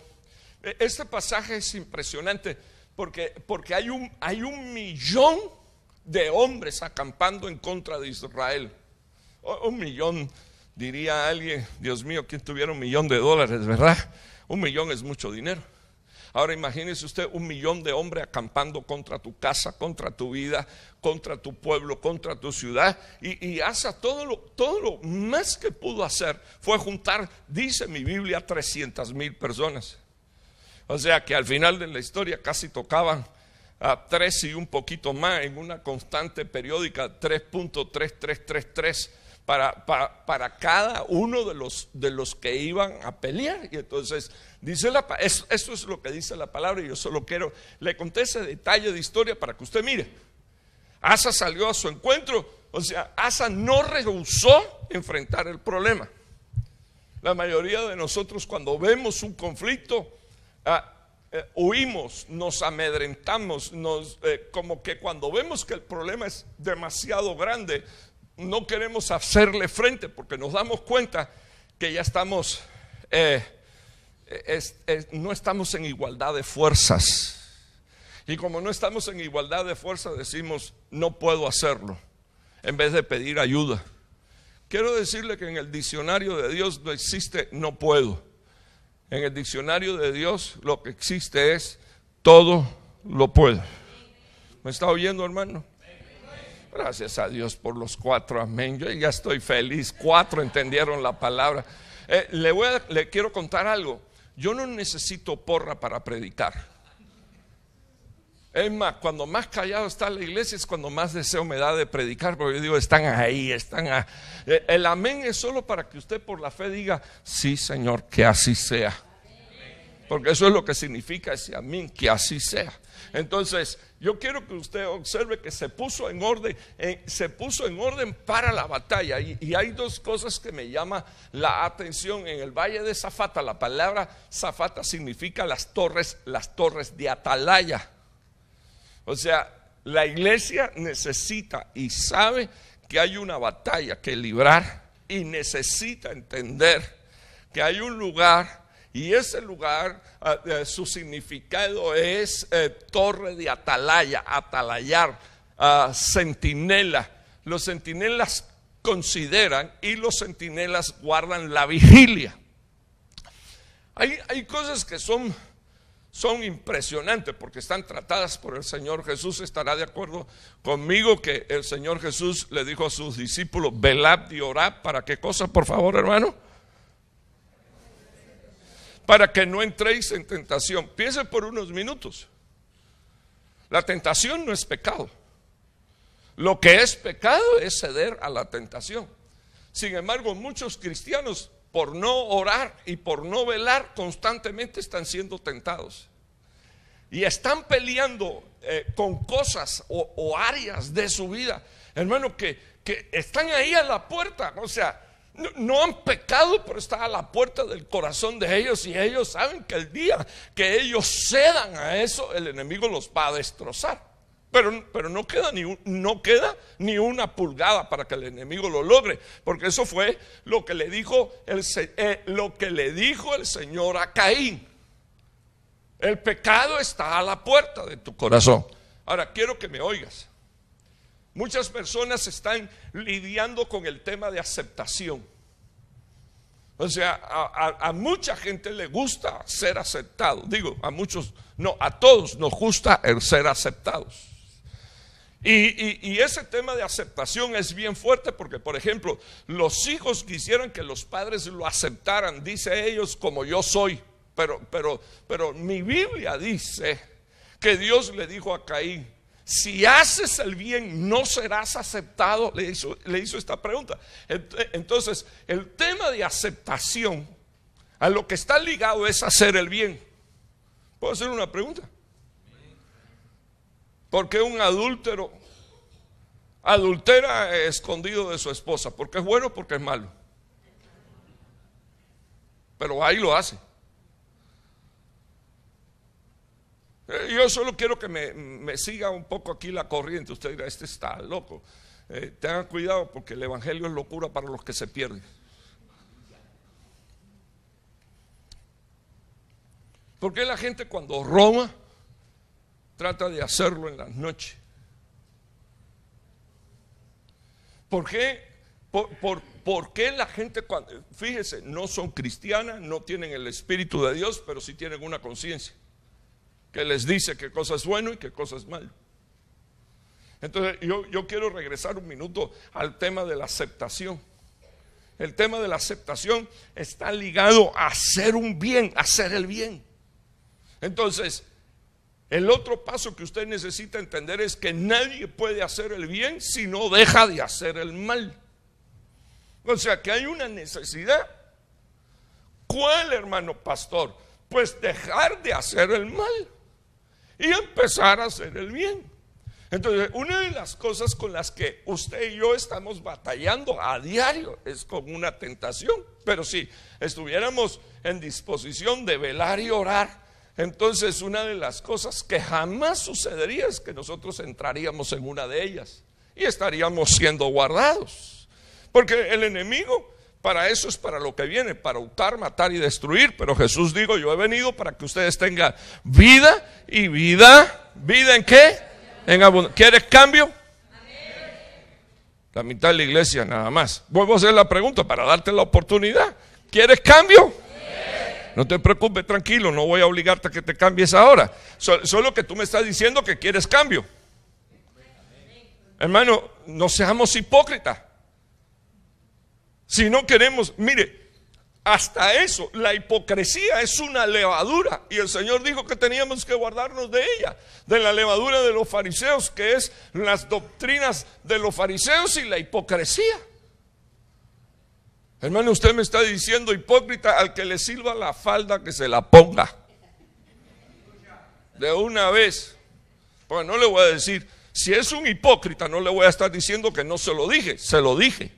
E-, este pasaje es impresionante. Porque, porque hay, un, hay un millón de hombres acampando en contra de Israel. Un millón, diría alguien, Dios mío, ¿quién tuviera un millón de dólares, verdad? Un millón es mucho dinero. Ahora imagínese usted un millón de hombres acampando contra tu casa, contra tu vida, contra tu pueblo, contra tu ciudad. Y, y Asa todo lo, todo lo más que pudo hacer fue juntar, dice mi Biblia, 300 mil personas. O sea que al final de la historia casi tocaban a tres y un poquito más en una constante periódica 3.3333 para, para, para, cada uno de los, de los que iban a pelear. Y entonces, dice la, eso, eso es lo que dice la palabra y yo solo quiero, le conté ese detalle de historia para que usted mire. Asa salió a su encuentro, o sea, Asa no rehusó enfrentar el problema. La mayoría de nosotros cuando vemos un conflicto, Ah, eh, huimos, nos amedrentamos, eh, como que cuando vemos que el problema es demasiado grande, no queremos hacerle frente porque nos damos cuenta que ya estamos, eh, no estamos en igualdad de fuerzas. Y como no estamos en igualdad de fuerzas, decimos, no puedo hacerlo, en vez de pedir ayuda. Quiero decirle que en el diccionario de Dios no existe no puedo. En el diccionario de Dios lo que existe es todo lo puede. ¿Me está oyendo, hermano? Gracias a Dios por los cuatro, amén. Yo ya estoy feliz. Cuatro entendieron la palabra. Eh, le, voy le quiero contar algo. Yo no necesito porra para predicar. Es más, cuando más callado está la iglesia es cuando más deseo me da de predicar, porque yo digo, están ahí, están ahí. Eh, el amén es solo para que usted por la fe diga, sí Señor, que así sea. Porque eso es lo que significa ese amén, que así sea. Entonces, yo quiero que usted observe que se puso en orden, eh, se puso en orden para la batalla. y, hay dos cosas que me llama la atención. En el valle de Zafata, la palabra Zafata significa las torres, las torres de atalaya. O sea, la iglesia necesita y sabe que hay una batalla que librar y necesita entender que hay un lugar y ese lugar, eh, eh, su significado es eh, torre de atalaya, atalayar, sentinela. Ah, los sentinelas consideran y los sentinelas guardan la vigilia. hay cosas que son son impresionantes porque están tratadas por el Señor Jesús. Estará de acuerdo conmigo que el Señor Jesús le dijo a sus discípulos, velad y orad, ¿para qué cosa, por favor, hermano? Para que no entréis en tentación. Piense por unos minutos. La tentación no es pecado. Lo que es pecado es ceder a la tentación. Sin embargo, muchos cristianos por no orar y por no velar constantemente están siendo tentados. Y están peleando eh, con cosas o, áreas de su vida, hermano, que, que, están ahí a la puerta. O sea, no, han pecado, pero está a la puerta del corazón de ellos y ellos saben que el día que ellos cedan a eso, el enemigo los va a destrozar. Pero, no, queda ni no queda ni una pulgada para que el enemigo lo logre, porque eso fue lo que le dijo el, eh, lo que le dijo el Señor a Caín. El pecado está a la puerta de tu corazón. Ahora, quiero que me oigas. Muchas personas están lidiando con el tema de aceptación. O sea, a, a, mucha gente le gusta ser aceptado. Digo, a muchos, no, a todos nos gusta el ser aceptados. Y, ese tema de aceptación es bien fuerte porque, por ejemplo, los hijos quisieran que los padres lo aceptaran, dice ellos, como yo soy. Pero, pero, pero mi Biblia dice que Dios le dijo a Caín, si haces el bien no serás aceptado, le hizo, le hizo esta pregunta. Entonces, el tema de aceptación a lo que está ligado es hacer el bien. ¿Puedo hacer una pregunta? Porque un adúltero adultera escondido de su esposa. Porque es bueno, porque es malo. Pero ahí lo hace. Eh, yo solo quiero que me, siga un poco aquí la corriente. Usted dirá, este está loco. Eh, tengan cuidado porque el Evangelio es locura para los que se pierden. ¿Por qué la gente cuando roba trata de hacerlo en las noches. ¿Por qué? Por, qué la gente, cuando, fíjese, no son cristianas, no tienen el Espíritu de Dios, pero sí tienen una conciencia que les dice qué cosa es bueno y qué cosa es malo? Entonces, yo, yo quiero regresar un minuto al tema de la aceptación. El tema de la aceptación está ligado a hacer un bien, a hacer el bien. Entonces, el otro paso que usted necesita entender es que nadie puede hacer el bien si no deja de hacer el mal. O sea que hay una necesidad. ¿Cuál, hermano pastor? Pues dejar de hacer el mal y empezar a hacer el bien. Entonces, una de las cosas con las que usted y yo estamos batallando a diario es con una tentación. Pero si estuviéramos en disposición de velar y orar, entonces, una de las cosas que jamás sucedería es que nosotros entraríamos en una de ellas y estaríamos siendo guardados. Porque el enemigo, para eso es para lo que viene, para hurtar, matar y destruir. Pero Jesús dijo, yo he venido para que ustedes tengan vida y vida. ¿Vida en qué? En ¿Quieres cambio? La mitad de la iglesia nada más. Vuelvo a hacer la pregunta para darte la oportunidad. ¿Quieres cambio? no te preocupes, tranquilo, no voy a obligarte a que te cambies ahora. Solo que tú me estás diciendo que quieres cambio. Hermano, no seamos hipócritas. Si no queremos, mire, hasta eso, la hipocresía es una levadura. Y el Señor dijo que teníamos que guardarnos de ella, de la levadura de los fariseos, que es las doctrinas de los fariseos y la hipocresía. Hermano, usted me está diciendo hipócrita al que le sirva la falda que se la ponga. De una vez. Bueno, no le voy a decir, si es un hipócrita, no le voy a estar diciendo que no se lo dije, se lo dije.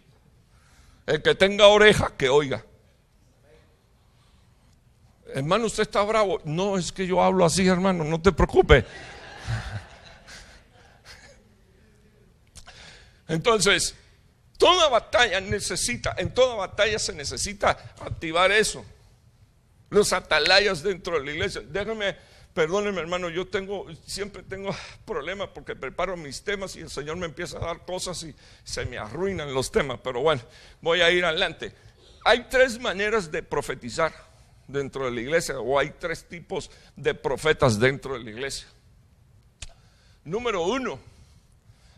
El que tenga oreja, que oiga. Hermano, usted está bravo. No, es que yo hablo así, hermano, no te preocupes. Entonces, toda batalla necesita, en toda batalla se necesita activar eso. Los atalayas dentro de la iglesia. Déjame, perdóneme, hermano, yo tengo, siempre tengo problemas porque preparo mis temas y el Señor me empieza a dar cosas y se me arruinan los temas, pero bueno, voy a ir adelante. Hay tres maneras de profetizar dentro de la iglesia o hay tres tipos de profetas dentro de la iglesia. Número uno,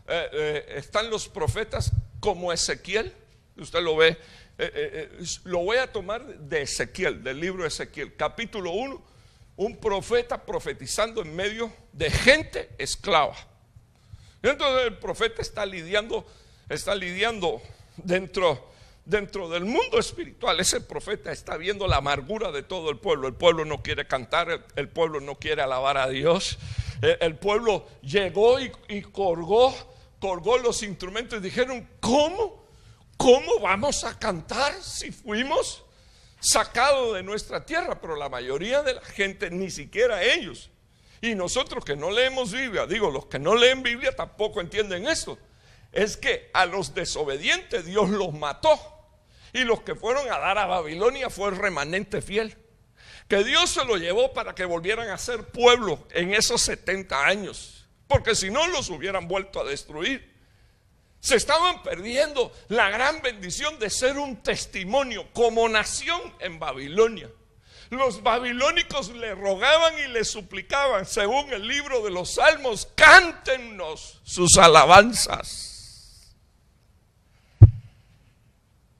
eh, eh, están los profetas como Ezequiel, usted lo ve, eh, eh, eh, lo voy a tomar de Ezequiel, del libro de Ezequiel, capítulo 1, un profeta profetizando en medio de gente esclava. Entonces el profeta está lidiando, está lidiando dentro, dentro del mundo espiritual. Ese profeta está viendo la amargura de todo el pueblo. El pueblo no quiere cantar, el, pueblo no quiere alabar a Dios. El, pueblo llegó y, y colgó los instrumentos y dijeron, ¿cómo? ¿Cómo vamos a cantar si fuimos sacados de nuestra tierra? Pero la mayoría de la gente, ni siquiera ellos. Y nosotros que no leemos Biblia, digo, los que no leen Biblia tampoco entienden esto. Es que a los desobedientes Dios los mató. Y los que fueron a dar a Babilonia fue el remanente fiel. Que Dios se lo llevó para que volvieran a ser pueblo en esos 70 años porque si no los hubieran vuelto a destruir. Se estaban perdiendo la gran bendición de ser un testimonio como nación en Babilonia. Los babilónicos le rogaban y le suplicaban, según el libro de los Salmos, cántenos sus alabanzas.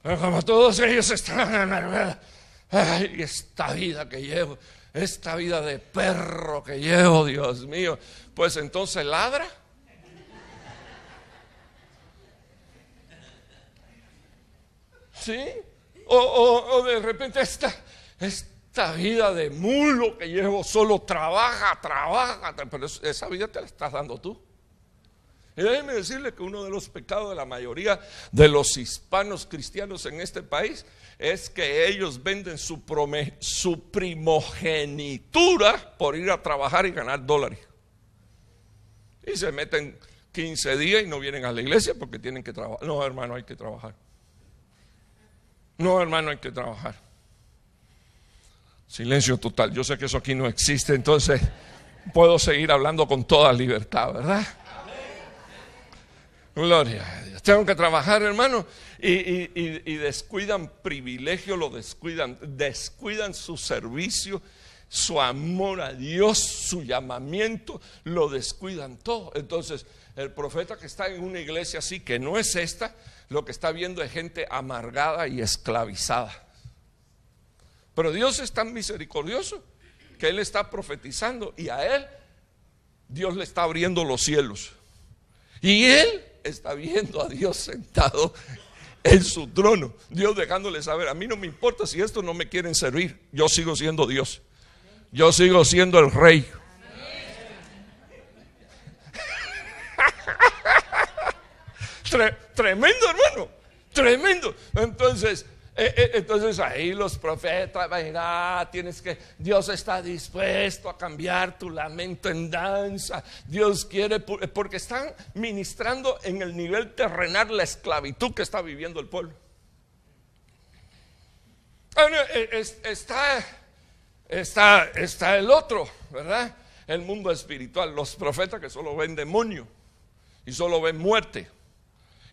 como todos ellos estaban en la ¡ay, esta vida que llevo, esta vida de perro que llevo, Dios mío, pues entonces ladra. ¿Sí? O, de repente esta, esta vida de mulo que llevo solo trabaja, trabaja, pero esa vida te la estás dando tú. Y déjenme decirle que uno de los pecados de la mayoría de los hispanos cristianos en este país es que ellos venden su, su primogenitura por ir a trabajar y ganar dólares. Y se meten 15 días y no vienen a la iglesia porque tienen que trabajar. No, hermano, hay que trabajar. No, hermano, hay que trabajar. Silencio total. Yo sé que eso aquí no existe, entonces puedo seguir hablando con toda libertad, ¿verdad? Gloria a Dios. Tengo que trabajar, hermano y, descuidan privilegio, lo descuidan, descuidan su servicio, su amor a Dios, su llamamiento, lo descuidan todo. Entonces, el profeta que está en una iglesia así, que no es esta, lo que está viendo es gente amargada y esclavizada. Pero Dios es tan misericordioso que Él está profetizando y a Él Dios le está abriendo los cielos. Y Él está viendo a Dios sentado en su trono. Dios dejándole saber, a mí no me importa si estos no me quieren servir, yo sigo siendo Dios. Yo sigo siendo el rey. Tremendo, hermano. Tremendo. Entonces, eh, eh, entonces ahí los profetas, ah, tienes que, Dios está dispuesto a cambiar tu lamento en danza. Dios quiere, porque están ministrando en el nivel terrenal la esclavitud que está viviendo el pueblo. E-, e-, está, está, está el otro, ¿verdad? El mundo espiritual, los profetas que solo ven demonio y solo ven muerte.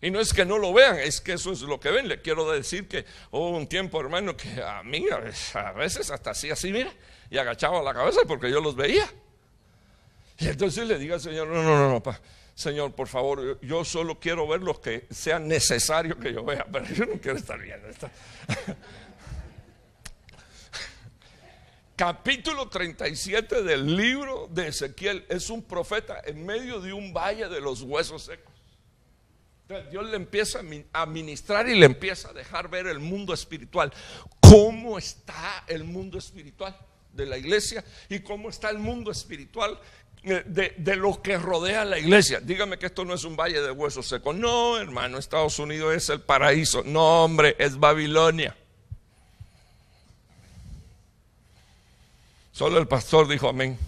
Y no es que no lo vean, es que eso es lo que ven. Le quiero decir que hubo un tiempo, hermano, que a mí a veces, hasta así, así, mira, y agachaba la cabeza porque yo los veía. Y entonces le diga al Señor, no, no, no, no, Señor, por favor, yo solo quiero ver lo que sea necesario que yo vea, pero yo no quiero estar viendo esto. capítulo 37 del libro de Ezequiel es un profeta en medio de un valle de los huesos secos. Entonces Dios le empieza a ministrar y le empieza a dejar ver el mundo espiritual. ¿Cómo está el mundo espiritual de la iglesia y cómo está el mundo espiritual eh, de, lo que rodea la iglesia. Dígame que esto no es un valle de huesos secos. No, hermano, Estados Unidos es el paraíso. No, hombre, es Babilonia. Solo el pastor dijo amén.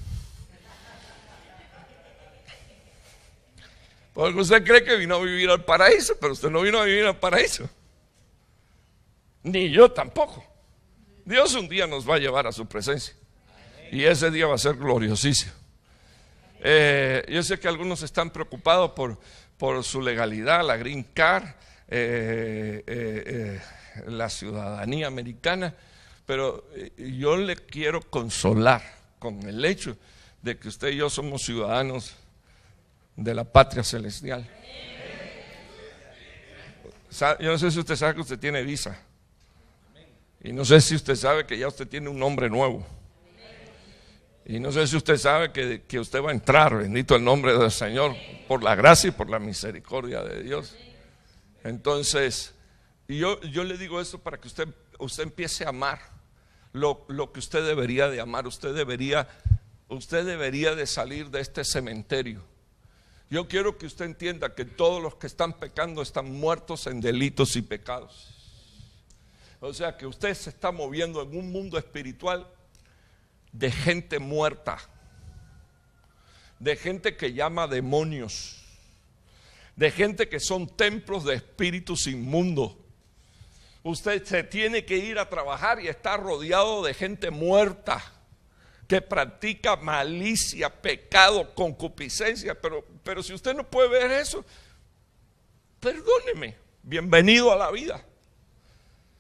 Porque usted cree que vino a vivir al paraíso, pero usted no vino a vivir al paraíso. Ni yo tampoco. Dios un día nos va a llevar a su presencia. Y ese día va a ser gloriosísimo. Eh, yo sé que algunos están preocupados por, por su legalidad, la green card, eh, eh, la ciudadanía americana, pero yo le quiero consolar con el hecho de que usted y yo somos ciudadanos de la patria celestial. Yo no sé si usted sabe que usted tiene visa. Y no sé si usted sabe que ya usted tiene un nombre nuevo. Y no sé si usted sabe que, usted va a entrar, bendito el nombre del Señor, por la gracia y por la misericordia de Dios. Entonces, y yo, yo le digo esto para que usted, usted empiece a amar lo, lo, que usted debería de amar. Usted debería, usted debería de salir de este cementerio yo quiero que usted entienda que todos los que están pecando están muertos en delitos y pecados. O sea que usted se está moviendo en un mundo espiritual de gente muerta, de gente que llama demonios, de gente que son templos de espíritus inmundos. Usted se tiene que ir a trabajar y está rodeado de gente muerta que practica malicia, pecado, concupiscencia, pero, pero si usted no puede ver eso, perdóneme, bienvenido a la vida.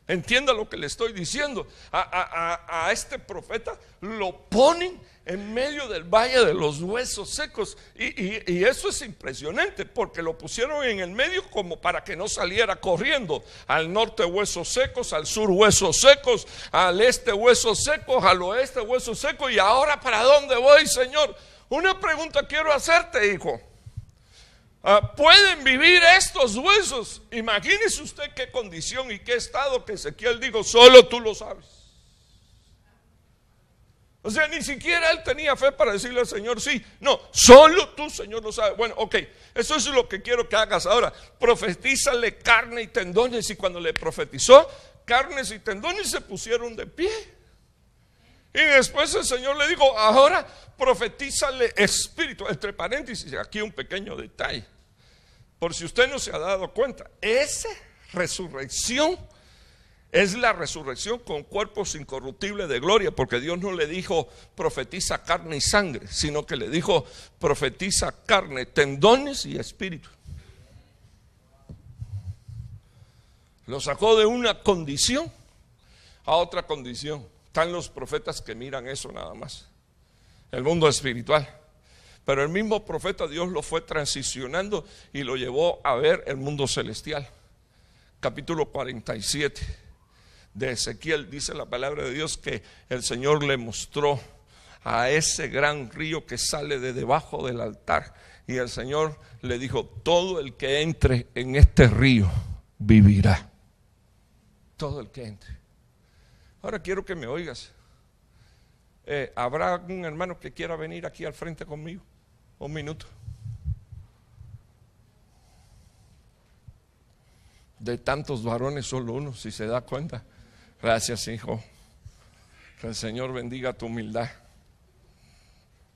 Entienda lo que le estoy diciendo. a este profeta lo ponen en medio del valle de los huesos secos. Y, eso es impresionante porque lo pusieron en el medio como para que no saliera corriendo. Al norte huesos secos, al sur huesos secos, al este huesos secos, al oeste huesos secos. ¿Y ahora para dónde voy, Señor? Una pregunta quiero hacerte, hijo. Ah, ¿Pueden vivir estos huesos? Imagínese usted qué condición y qué estado que Ezequiel dijo, solo tú lo sabes. O sea, ni siquiera él tenía fe para decirle al Señor sí. No, solo tú, Señor, lo sabes. Bueno, ok, eso es lo que quiero que hagas ahora. Profetízale carne y tendones. Y cuando le profetizó, carnes y tendones se pusieron de pie. Y después el Señor le dijo, ahora profetízale espíritu. Entre paréntesis, aquí un pequeño detalle. Por si usted no se ha dado cuenta, esa resurrección es la resurrección con cuerpos incorruptibles de gloria, porque Dios no le dijo profetiza carne y sangre, sino que le dijo profetiza carne, tendones y espíritu. Lo sacó de una condición a otra condición. Están los profetas que miran eso nada más, el mundo espiritual. Pero el mismo profeta Dios lo fue transicionando y lo llevó a ver el mundo celestial. Capítulo 47 de Ezequiel, dice la palabra de Dios que el Señor le mostró a ese gran río que sale de debajo del altar. Y el Señor le dijo, todo el que entre en este río vivirá. Todo el que entre. Ahora quiero que me oigas. Eh, ¿Habrá algún hermano que quiera venir aquí al frente conmigo? Un minuto. De tantos varones, solo uno, si se da cuenta. Gracias, hijo. Que el Señor bendiga tu humildad.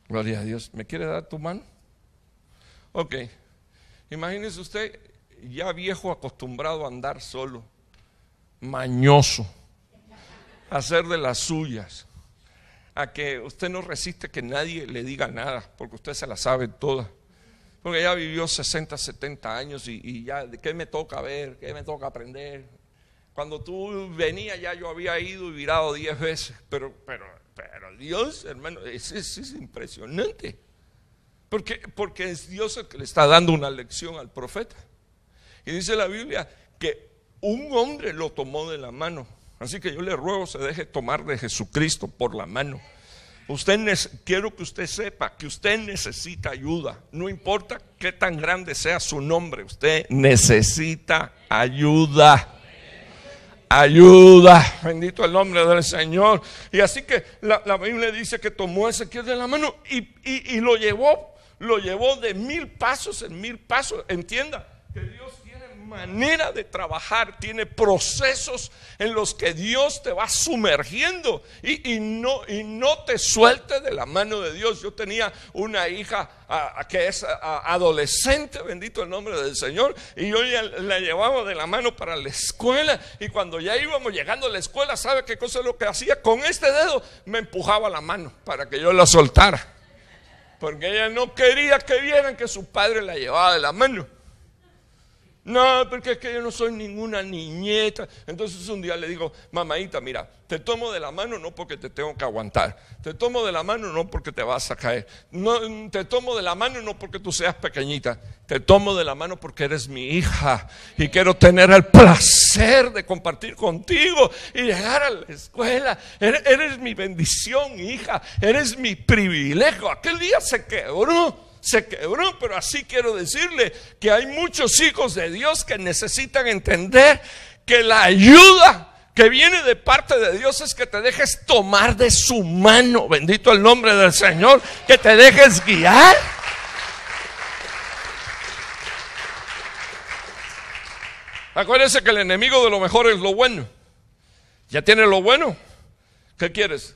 Gloria a Dios. ¿Me quiere dar tu mano? Ok. Imagínese usted ya viejo acostumbrado a andar solo, mañoso, a hacer de las suyas, a que usted no resiste que nadie le diga nada, porque usted se la sabe toda. Porque ya vivió 60, 70 años y, y ya, ¿qué me toca ver? ¿Qué me toca aprender? Cuando tú venías ya yo había ido y virado diez veces, pero, pero, pero Dios, hermano, es, impresionante. Porque, porque es Dios el que le está dando una lección al profeta. Y dice la Biblia que un hombre lo tomó de la mano. Así que yo le ruego se deje tomar de Jesucristo por la mano. Usted quiero que usted sepa que usted necesita ayuda. No importa qué tan grande sea su nombre, usted necesita ayuda ayuda. Bendito el nombre del Señor. Y así que la, Biblia dice que tomó ese que de la mano y, y, lo llevó, lo llevó de mil pasos en mil pasos. Entienda que Dios manera de trabajar, tiene procesos en los que Dios te va sumergiendo y, no, y no te suelte de la mano de Dios. Yo tenía una hija que es adolescente, bendito el nombre del Señor, y yo ya la llevaba de la mano para la escuela y cuando ya íbamos llegando a la escuela, ¿sabe qué cosa es lo que hacía? Con este dedo me empujaba la mano para que yo la soltara. Porque ella no quería que vieran que su padre la llevaba de la mano. No, porque es que yo no soy ninguna niñeta. Entonces un día le digo, mamaita, mira, te tomo de la mano no porque te tengo que aguantar. Te tomo de la mano no porque te vas a caer. No, te tomo de la mano no porque tú seas pequeñita. Te tomo de la mano porque eres mi hija. Y quiero tener el placer de compartir contigo y llegar a la escuela. Eres, mi bendición, hija. Eres mi privilegio. Aquel día se quebró se quebró, pero así quiero decirle que hay muchos hijos de Dios que necesitan entender que la ayuda que viene de parte de Dios es que te dejes tomar de su mano, bendito el nombre del Señor, que te dejes guiar. Acuérdense que el enemigo de lo mejor es lo bueno. Ya tiene lo bueno. ¿Qué quieres?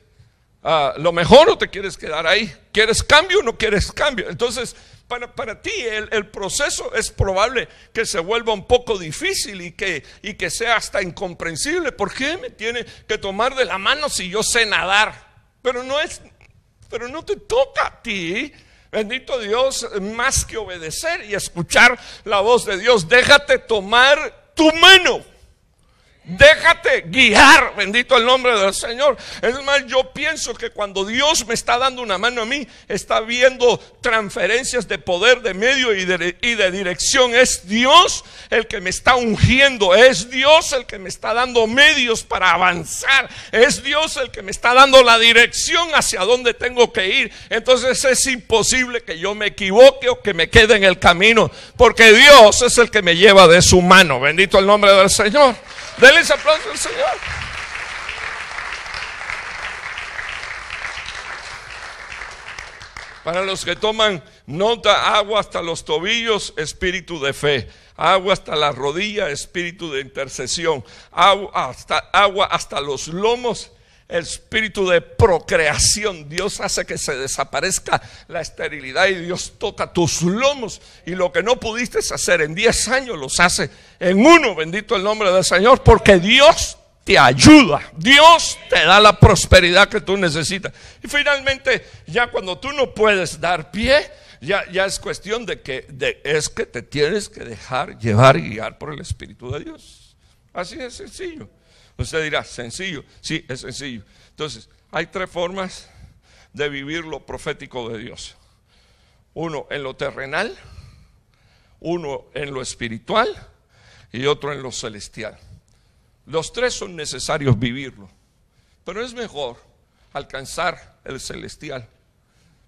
Ah, lo mejor o te quieres quedar ahí. ¿Quieres cambio o no quieres cambio? Entonces, para, para ti el, proceso es probable que se vuelva un poco difícil y que, y que sea hasta incomprensible. ¿Por qué me tiene que tomar de la mano si yo sé nadar? Pero no es, pero no te toca a ti. Bendito Dios, más que obedecer y escuchar la voz de Dios, déjate tomar tu mano. Déjate guiar, bendito el nombre del Señor. Es más, yo pienso que cuando Dios me está dando una mano a mí, está viendo transferencias de poder, de medio y de, y de, dirección. Es Dios el que me está ungiendo, es Dios el que me está dando medios para avanzar, es Dios el que me está dando la dirección hacia donde tengo que ir. Entonces es imposible que yo me equivoque o que me quede en el camino, porque Dios es el que me lleva de su mano. Bendito el nombre del Señor. Les al Señor. Para los que toman nota, agua hasta los tobillos, espíritu de fe. Agua hasta la rodilla, espíritu de intercesión. Agua hasta, agua hasta los lomos, espíritu de procreación. Dios hace que se desaparezca la esterilidad y Dios toca tus lomos. Y lo que no pudiste hacer en 10 años los hace en uno. Bendito el nombre del Señor, porque Dios te ayuda. Dios te da la prosperidad que tú necesitas. Y finalmente, ya cuando tú no puedes dar pie, ya, ya es cuestión de que es que te tienes que dejar llevar y guiar por el Espíritu de Dios. Así de sencillo. Usted dirá, sencillo. Sí, es sencillo. Entonces, hay tres formas de vivir lo profético de Dios. Uno en lo terrenal, uno en lo espiritual y otro en lo celestial. Los tres son necesarios vivirlo, pero es mejor alcanzar el celestial,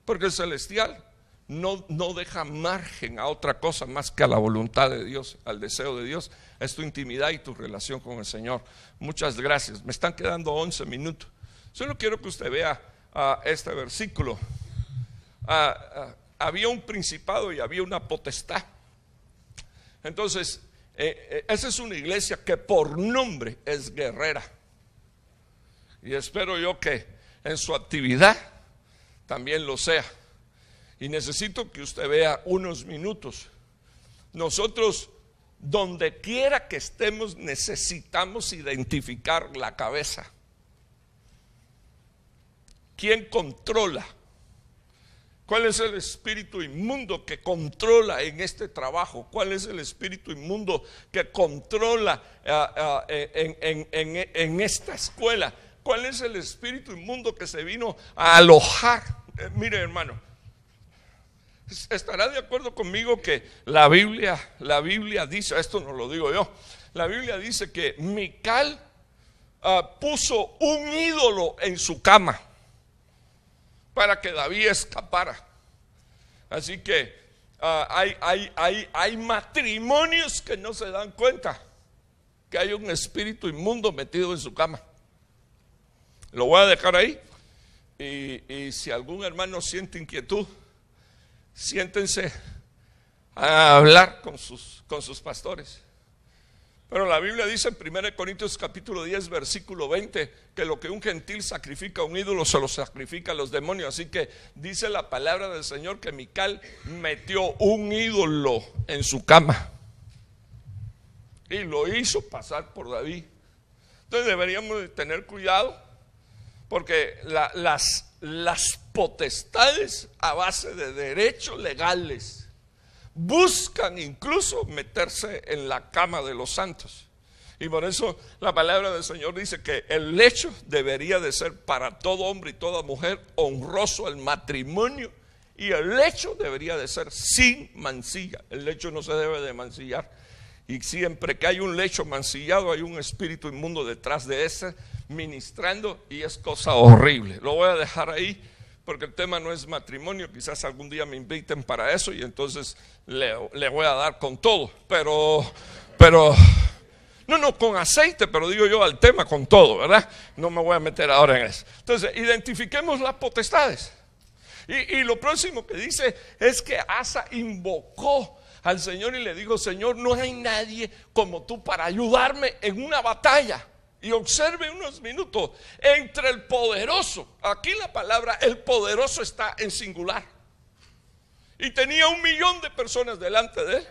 porque el celestial no, deja margen a otra cosa más que a la voluntad de Dios, al deseo de Dios. Es tu intimidad y tu relación con el Señor. Muchas gracias. Me están quedando 11 minutos. Solo quiero que usted vea ah, este versículo. Ah, ah, había un principado y había una potestad. Entonces, eh, eh, esa es una iglesia que por nombre es guerrera. Y espero yo que en su actividad también lo sea. Y necesito que usted vea unos minutos. Nosotros, donde quiera que estemos, necesitamos identificar la cabeza. ¿Quién controla? ¿Cuál es el espíritu inmundo que controla en este trabajo? ¿Cuál es el espíritu inmundo que controla ah, ah, eh, en, esta escuela? ¿Cuál es el espíritu inmundo que se vino a alojar? Eh, mire hermano, Estará de acuerdo conmigo que la Biblia, la Biblia dice, esto no lo digo yo, la Biblia dice que Mical ah, puso un ídolo en su cama para que David escapara. Así que ah, hay, hay, hay matrimonios que no se dan cuenta que hay un espíritu inmundo metido en su cama. Lo voy a dejar ahí. y, si algún hermano siente inquietud, siéntense a hablar con sus, con sus pastores. Pero la Biblia dice en 1 Corintios capítulo 10, versículo 20, que lo que un gentil sacrifica a un ídolo se lo sacrifica a los demonios. Así que dice la palabra del Señor que Mical metió un ídolo en su cama y lo hizo pasar por David. Entonces deberíamos tener cuidado porque las las potestades a base de derechos legales. Buscan incluso meterse en la cama de los santos. Y por eso la palabra del Señor dice que el lecho debería de ser para todo hombre y toda mujer honroso al matrimonio. Y el lecho debería de ser sin mancilla. El lecho no se debe de mancillar. Y siempre que hay un lecho mancillado, hay un espíritu inmundo detrás de ese, ministrando, y es cosa horrible. Lo voy a dejar ahí porque el tema no es matrimonio, quizás algún día me inviten para eso y entonces le, voy a dar con todo, pero, pero, no, no, con aceite, pero digo yo al tema con todo, ¿verdad? No me voy a meter ahora en eso. Entonces, identifiquemos las potestades. y lo próximo que dice es que Asa invocó al Señor y le digo Señor, no hay nadie como tú para ayudarme en una batalla. Y observe unos minutos, entre el poderoso, aquí la palabra el poderoso está en singular. Y tenía un millón de personas delante de él.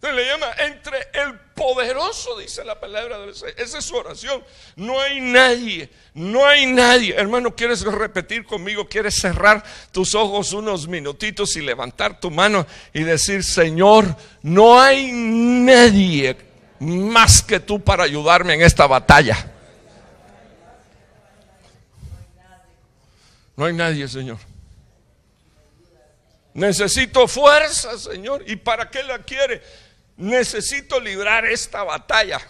Se le llama entre el poderoso, dice la palabra de Señor. Esa es su oración. No hay nadie, no hay nadie. Hermano, ¿quieres repetir conmigo? ¿Quieres cerrar tus ojos unos minutitos y levantar tu mano y decir, Señor, no hay nadie más que tú para ayudarme en esta batalla? No hay nadie, Señor. Necesito fuerza, Señor. ¿Y para qué la quiere? necesito librar esta batalla.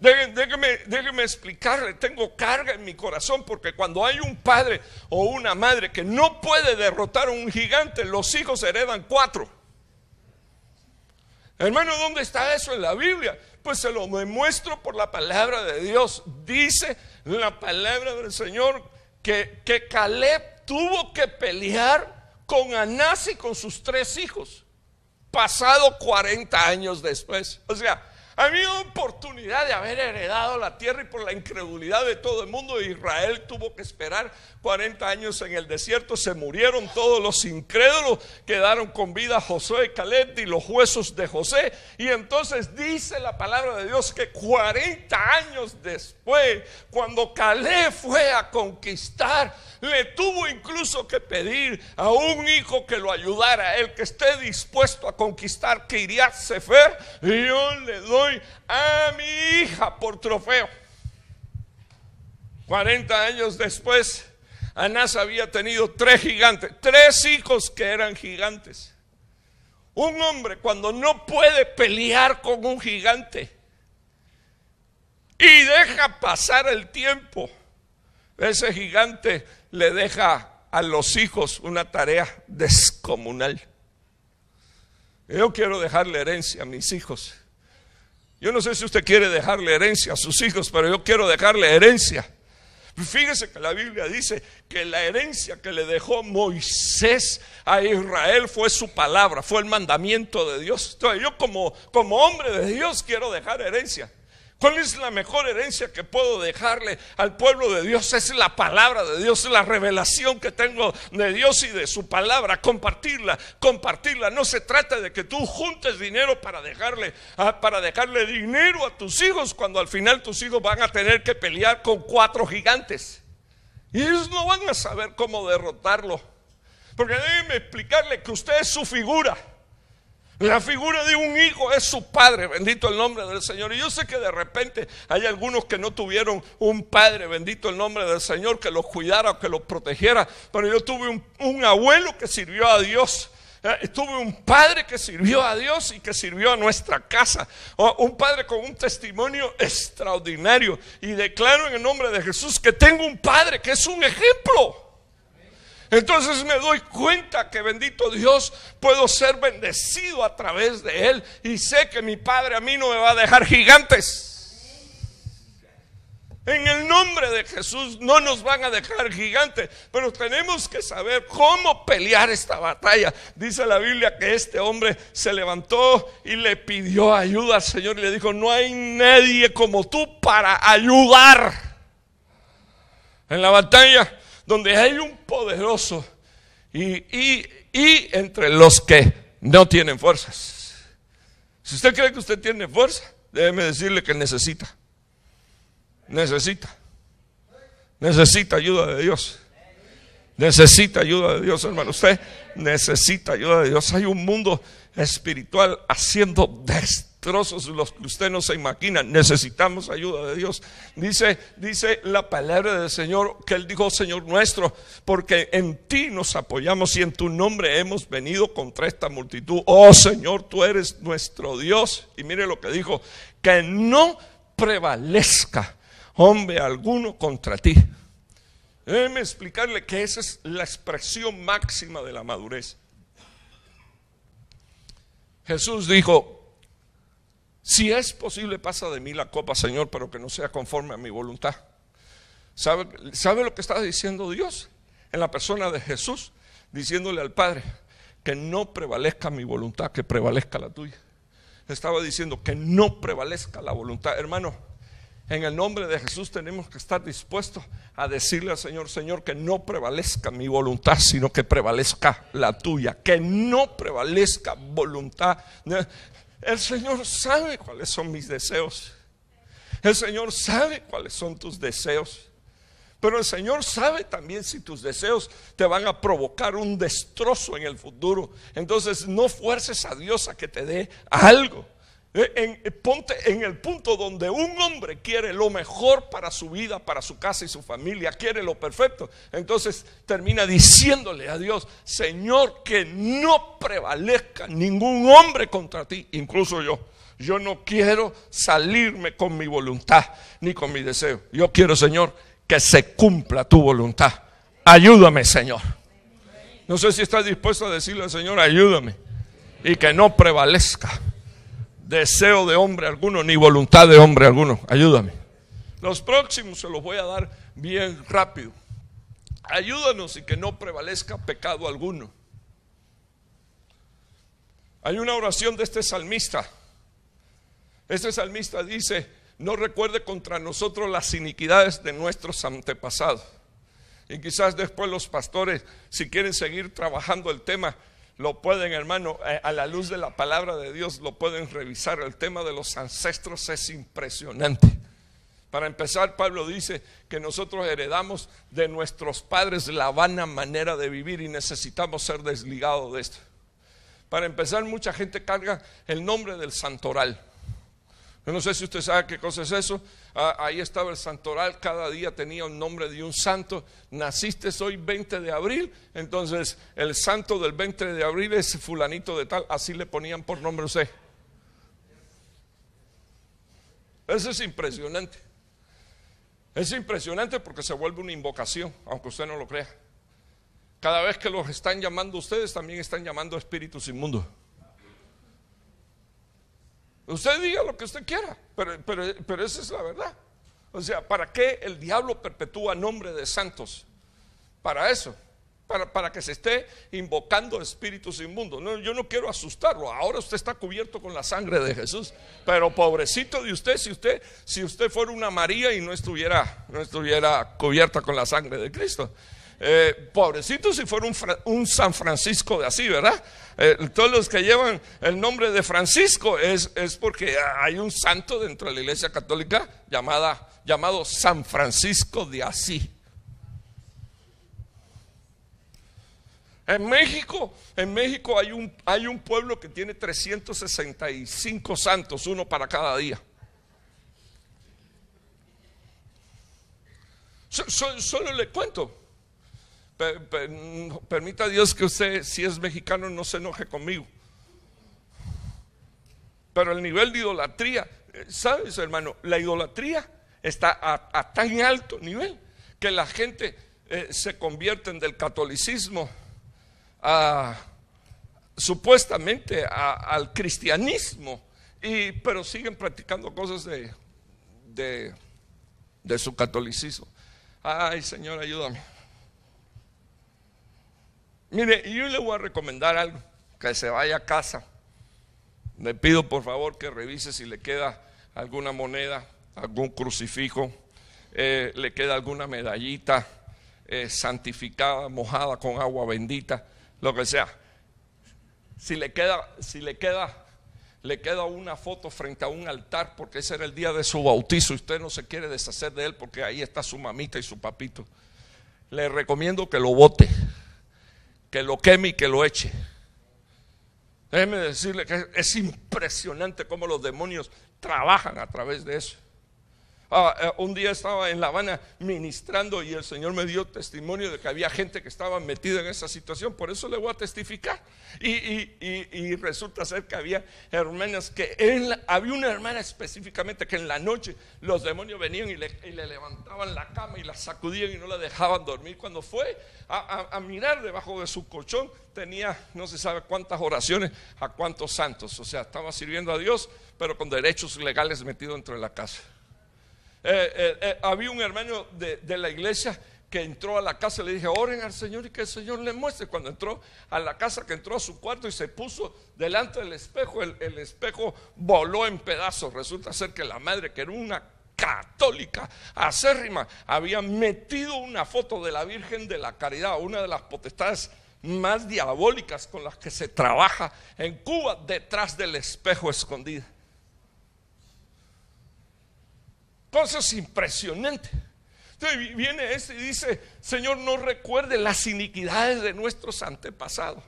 Déjeme, déjeme, explicarle, tengo carga en mi corazón porque cuando hay un padre o una madre que no puede derrotar a un gigante, los hijos heredan cuatro. Hermano, ¿dónde está eso en la Biblia? Pues se lo demuestro por la palabra de Dios. Dice la palabra del Señor que, que Caleb tuvo que pelear con Anás y con sus tres hijos pasado 40 años después. O sea, había oportunidad de haber heredado la tierra y por la incredulidad de todo el mundo Israel tuvo que esperar 40 años en el desierto. Se murieron todos los incrédulos, quedaron con vida Josué y Caleb y los huesos de José. Y entonces dice la palabra de Dios que 40 años después, cuando Caleb fue a conquistar, le tuvo incluso que pedir a un hijo que lo ayudara, el que esté dispuesto a conquistar que iría a Sefer, yo le doy a mi hija por trofeo. 40 años después, Anás había tenido tres gigantes, tres hijos que eran gigantes. Un hombre cuando no puede pelear con un gigante y deja pasar el tiempo, ese gigante le deja a los hijos una tarea descomunal. Yo quiero dejarle herencia a mis hijos yo no sé si usted quiere dejarle herencia a sus hijos, pero yo quiero dejarle herencia. Fíjese que la Biblia dice que la herencia que le dejó Moisés a Israel fue su palabra, fue el mandamiento de Dios. Entonces yo como, como hombre de Dios quiero dejar herencia. ¿Cuál es la mejor herencia que puedo dejarle al pueblo de Dios? Es la palabra de Dios, es la revelación que tengo de Dios y de su palabra. Compartirla, compartirla. No se trata de que tú juntes dinero para dejarle, ah, para dejarle dinero a tus hijos cuando al final tus hijos van a tener que pelear con cuatro gigantes. Y ellos no van a saber cómo derrotarlo. Porque déjenme explicarle que usted es su figura. La figura de un hijo es su padre, bendito el nombre del Señor. Y yo sé que de repente hay algunos que no tuvieron un padre, bendito el nombre del Señor, que los cuidara o que los protegiera. Pero yo tuve un, abuelo que sirvió a Dios. Eh, tuve un padre que sirvió a Dios y que sirvió a nuestra casa. un padre con un testimonio extraordinario. Y declaro en el nombre de Jesús que tengo un padre que es un ejemplo. Entonces me doy cuenta que bendito Dios puedo ser bendecido a través de Él y sé que mi Padre a mí no me va a dejar gigantes. En el nombre de Jesús no nos van a dejar gigantes, pero tenemos que saber cómo pelear esta batalla. Dice la Biblia que este hombre se levantó y le pidió ayuda al Señor y le dijo, no hay nadie como tú para ayudar en la batalla donde hay un poderoso y, entre los que no tienen fuerzas. Si usted cree que usted tiene fuerza, déjeme decirle que necesita. Necesita. Necesita ayuda de Dios. Necesita ayuda de Dios, hermano. Usted necesita ayuda de Dios. Hay un mundo espiritual haciendo destrucción Trozos los que usted no se imagina. Necesitamos ayuda de Dios. Dice, dice la palabra del Señor que Él dijo, Señor nuestro, porque en ti nos apoyamos y en tu nombre hemos venido contra esta multitud. Oh Señor, tú eres nuestro Dios. Y mire lo que dijo, que no prevalezca hombre alguno contra ti. Déjeme explicarle que esa es la expresión máxima de la madurez. Jesús dijo, si es posible, pasa de mí la copa, Señor, pero que no sea conforme a mi voluntad. ¿Sabe, ¿Sabe, lo que está diciendo Dios en la persona de Jesús? Diciéndole al Padre, que no prevalezca mi voluntad, que prevalezca la tuya. Estaba diciendo que no prevalezca la voluntad. Hermano, en el nombre de Jesús tenemos que estar dispuestos a decirle al Señor, Señor, que no prevalezca mi voluntad, sino que prevalezca la tuya. Que no prevalezca voluntad el Señor sabe cuáles son mis deseos. El Señor sabe cuáles son tus deseos. Pero el Señor sabe también si tus deseos te van a provocar un destrozo en el futuro. Entonces no fuerces a Dios a que te dé algo. Eh, en, eh, ponte en el punto donde un hombre quiere lo mejor para su vida, para su casa y su familia, quiere lo perfecto. Entonces termina diciéndole a Dios, Señor, que no prevalezca ningún hombre contra ti, incluso yo. Yo no quiero salirme con mi voluntad ni con mi deseo. Yo quiero, Señor, que se cumpla tu voluntad. Ayúdame, Señor. No sé si estás dispuesto a decirle al Señor, ayúdame. Y que no prevalezca deseo de hombre alguno, ni voluntad de hombre alguno. Ayúdame. Los próximos se los voy a dar bien rápido. Ayúdanos y que no prevalezca pecado alguno. Hay una oración de este salmista. Este salmista dice, no recuerde contra nosotros las iniquidades de nuestros antepasados. Y quizás después los pastores, si quieren seguir trabajando el tema, lo pueden, hermano, eh, a la luz de la palabra de Dios, lo pueden revisar. El tema de los ancestros es impresionante. Para empezar, Pablo dice que nosotros heredamos de nuestros padres la vana manera de vivir y necesitamos ser desligados de esto. Para empezar, mucha gente carga el nombre del santoral. Yo no sé si usted sabe qué cosa es eso. Ah, ahí estaba el santoral, cada día tenía un nombre de un santo. Naciste hoy 20 de abril, entonces el santo del 20 de abril es fulanito de tal, así le ponían por nombre usted. Eso es impresionante. Es impresionante porque se vuelve una invocación, aunque usted no lo crea. Cada vez que los están llamando ustedes, también están llamando espíritus inmundos. Usted diga lo que usted quiera, pero, esa es la verdad. O sea, ¿para qué el diablo perpetúa nombre de santos? Para eso. Para, que se esté invocando espíritus inmundos. yo no quiero asustarlo. Ahora usted está cubierto con la sangre de Jesús. Pero pobrecito de usted, si usted, si usted fuera una María y no estuviera, no estuviera cubierta con la sangre de Cristo. Eh, pobrecito si fuera un, San Francisco de así, ¿verdad? Eh, todos los que llevan el nombre de Francisco es, es, porque hay un santo dentro de la iglesia católica llamado San Francisco de así. En México, en México hay un, hay un pueblo que tiene 365 santos, uno para cada día. solo, le cuento permita Dios que usted, si es mexicano, no se enoje conmigo. Pero el nivel de idolatría, eh, ¿sabes, hermano? La idolatría está a, tan alto nivel que la gente eh, se convierte del catolicismo a, supuestamente al cristianismo, y, pero siguen practicando cosas de, de su catolicismo. Ay, Señor, ayúdame. Mire, yo le voy a recomendar algo, que se vaya a casa. Le pido por favor que revise si le queda alguna moneda, algún crucifijo, eh, le queda alguna medallita eh, santificada, mojada con agua bendita, lo que sea. Si le queda, si le queda, le queda una foto frente a un altar, porque ese era el día de su bautizo y usted no se quiere deshacer de él porque ahí está su mamita y su papito. Le recomiendo que lo vote que lo queme y que lo eche. Déjeme decirle que es impresionante cómo los demonios trabajan a través de eso. Ah, eh, un día estaba en La Habana ministrando y el Señor me dio testimonio de que había gente que estaba metida en esa situación, por eso le voy a testificar. Y, resulta ser que había hermanas que, había una hermana específicamente que en la noche los demonios venían y le, levantaban la cama y la sacudían y no la dejaban dormir. Cuando fue a, mirar debajo de su colchón, tenía no se sabe cuántas oraciones a cuántos santos, o sea, estaba sirviendo a Dios, pero con derechos legales metido dentro de la casa. Eh, eh, eh, había un hermano de, la iglesia que entró a la casa, le dije, oren al Señor y que el Señor le muestre. Cuando entró a la casa, que entró a su cuarto y se puso delante del espejo, el, el espejo voló en pedazos. Resulta ser que la madre, que era una católica acérrima, había metido una foto de la Virgen de la Caridad, una de las potestades más diabólicas con las que se trabaja en Cuba, detrás del espejo escondido Entonces, impresionante. Entonces viene este y dice, Señor, no recuerde las iniquidades de nuestros antepasados.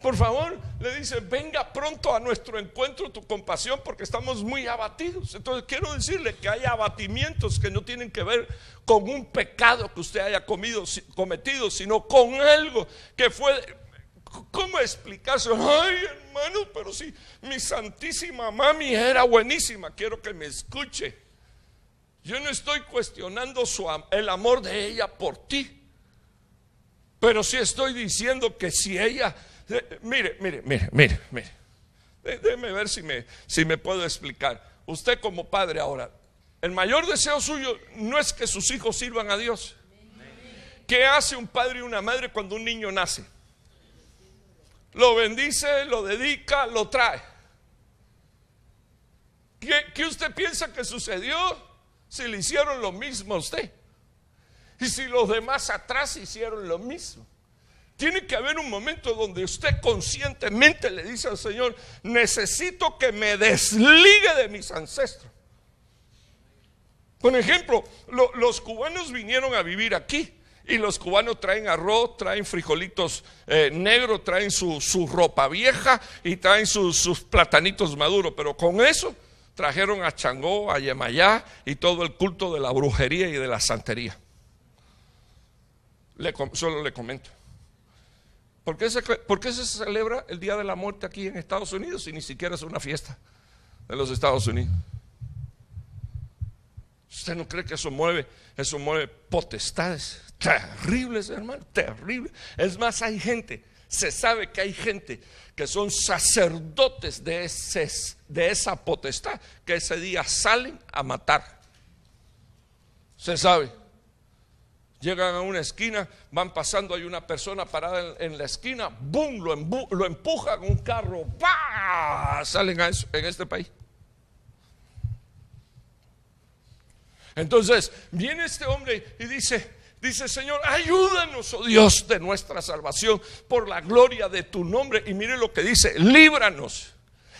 Por favor, le dice, venga pronto a nuestro encuentro tu compasión porque estamos muy abatidos. Entonces quiero decirle que hay abatimientos que no tienen que ver con un pecado que usted haya comido, cometido, sino con algo que fue... ¿Cómo explicarse? Ay, hermano, pero si mi santísima mami era buenísima, quiero que me escuche. Yo no estoy cuestionando el amor de ella por ti. Pero sí estoy diciendo que si ella... mire, mire, mire, mire, mire. Déjeme ver si me, si me puedo explicar. Usted como padre ahora, el mayor deseo suyo no es que sus hijos sirvan a Dios. ¿Qué hace un padre y una madre cuando un niño nace? Lo bendice, lo dedica, lo trae. ¿Qué, qué usted piensa que sucedió? si le hicieron lo mismo a usted? Y si los demás atrás hicieron lo mismo. Tiene que haber un momento donde usted conscientemente le dice al Señor, necesito que me desligue de mis ancestros. Por ejemplo, los cubanos vinieron a vivir aquí y los cubanos traen arroz, traen frijolitos eh, negros, traen su, ropa vieja y traen sus platanitos maduros, pero con eso trajeron a Changó, a Yemayá y todo el culto de la brujería y de la santería. solo le comento. ¿Por qué, se, celebra el Día de la Muerte aquí en Estados Unidos si ni siquiera es una fiesta de los Estados Unidos? ¿Usted no cree que eso mueve, eso mueve potestades terribles, hermano? Terribles. Es más, hay gente se sabe que hay gente que son sacerdotes de, esa potestad que ese día salen a matar. Se sabe. Llegan a una esquina, van pasando, hay una persona parada en, la esquina, ¡boom! Lo, empujan con empujan un carro, Salen a en este país. Entonces, viene este hombre y dice, Dice, Señor, ayúdanos, oh Dios, de nuestra salvación por la gloria de tu nombre. Y mire lo que dice, líbranos.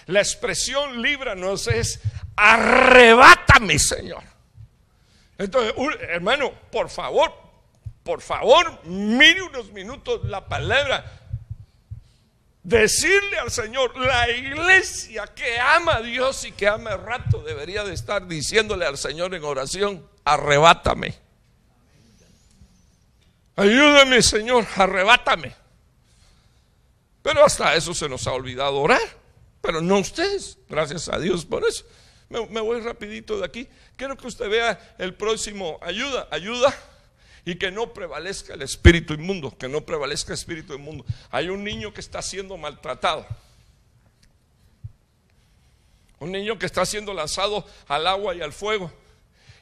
La expresión líbranos es arrebátame, Señor. Entonces, hermano, por favor, por favor, mire unos minutos la palabra. Decirle al Señor, la iglesia que ama a Dios y que ama el rato debería de estar diciéndole al Señor en oración, arrebátame. Ayúdame, Señor, arrebátame. Pero hasta eso se nos ha olvidado orar. Pero no ustedes. Gracias a Dios por eso. Me, voy rapidito de aquí. Quiero que usted vea el próximo. Ayuda, ayuda y que no prevalezca el espíritu inmundo, que no prevalezca el espíritu inmundo. Hay un niño que está siendo maltratado. Un niño que está siendo lanzado al agua y al fuego.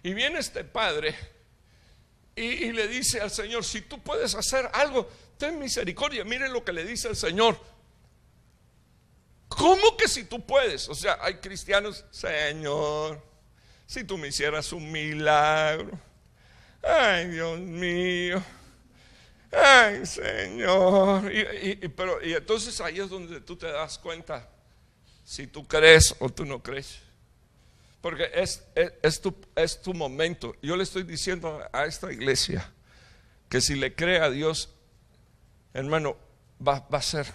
Y viene este padre y, le dice al Señor, si tú puedes hacer algo, ten misericordia. Miren lo que le dice el Señor. ¿Cómo que si tú puedes? O sea, hay cristianos, Señor, si tú me hicieras un milagro. Ay, Dios mío. Ay, Señor. pero, y entonces ahí es donde tú te das cuenta si tú crees o tú no crees. Porque es, tu, es tu momento. Yo le estoy diciendo a esta iglesia que si le cree a Dios, hermano, va, a ser.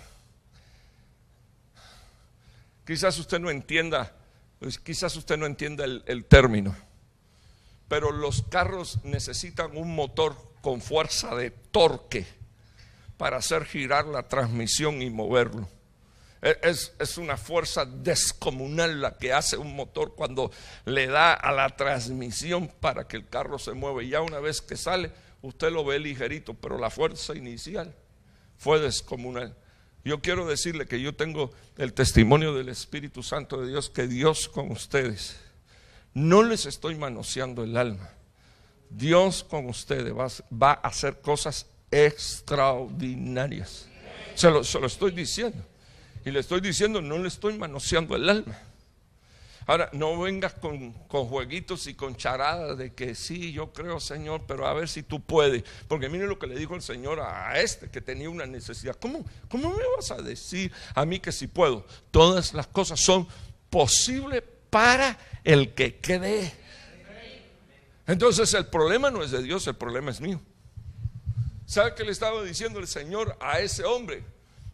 Quizás usted no entienda, pues, quizás usted no entienda el término, pero los carros necesitan un motor con fuerza de torque para hacer girar la transmisión y moverlo. E, es, una fuerza descomunal la que hace un motor cuando le da a la transmisión para que el carro se mueva. Ya una vez que sale, usted lo ve ligerito, pero la fuerza inicial fue descomunal. Yo quiero decirle que yo tengo el testimonio del Espíritu Santo de Dios, que Dios con ustedes, no les estoy manoseando el alma. Dios con ustedes va, va a hacer cosas extraordinarias. se lo, se lo estoy diciendo. Y le estoy diciendo, no le estoy manoseando el alma. Ahora, no vengas con, jueguitos y con charadas de que sí, yo creo, Señor, pero a ver si tú puedes. Porque mire lo que le dijo el Señor a, este que tenía una necesidad. ¿Cómo, ¿Cómo me vas a decir a mí que si puedo? Todas las cosas son posibles para el que cree. Entonces el problema no es de Dios, el problema es mío. ¿Sabe qué le estaba diciendo el Señor a ese hombre?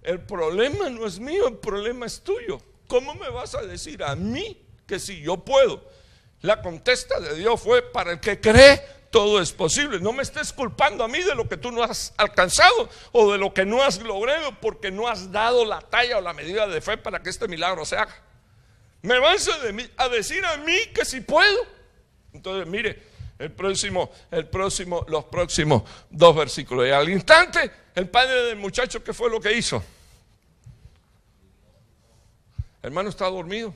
El problema no es mío, el problema es tuyo. ¿Cómo me vas a decir a mí que si yo puedo? La contesta de Dios fue, para el que cree, todo es posible. No me estés culpando a mí de lo que tú no has alcanzado o de lo que no has logrado porque no has dado la talla o la medida de fe para que este milagro se haga. Me vas a, a decir a mí que si puedo. Entonces, mire, el próximo, el próximo, los próximos dos versículos. Y al instante el padre del muchacho, ¿qué fue lo que hizo? hermano está dormido.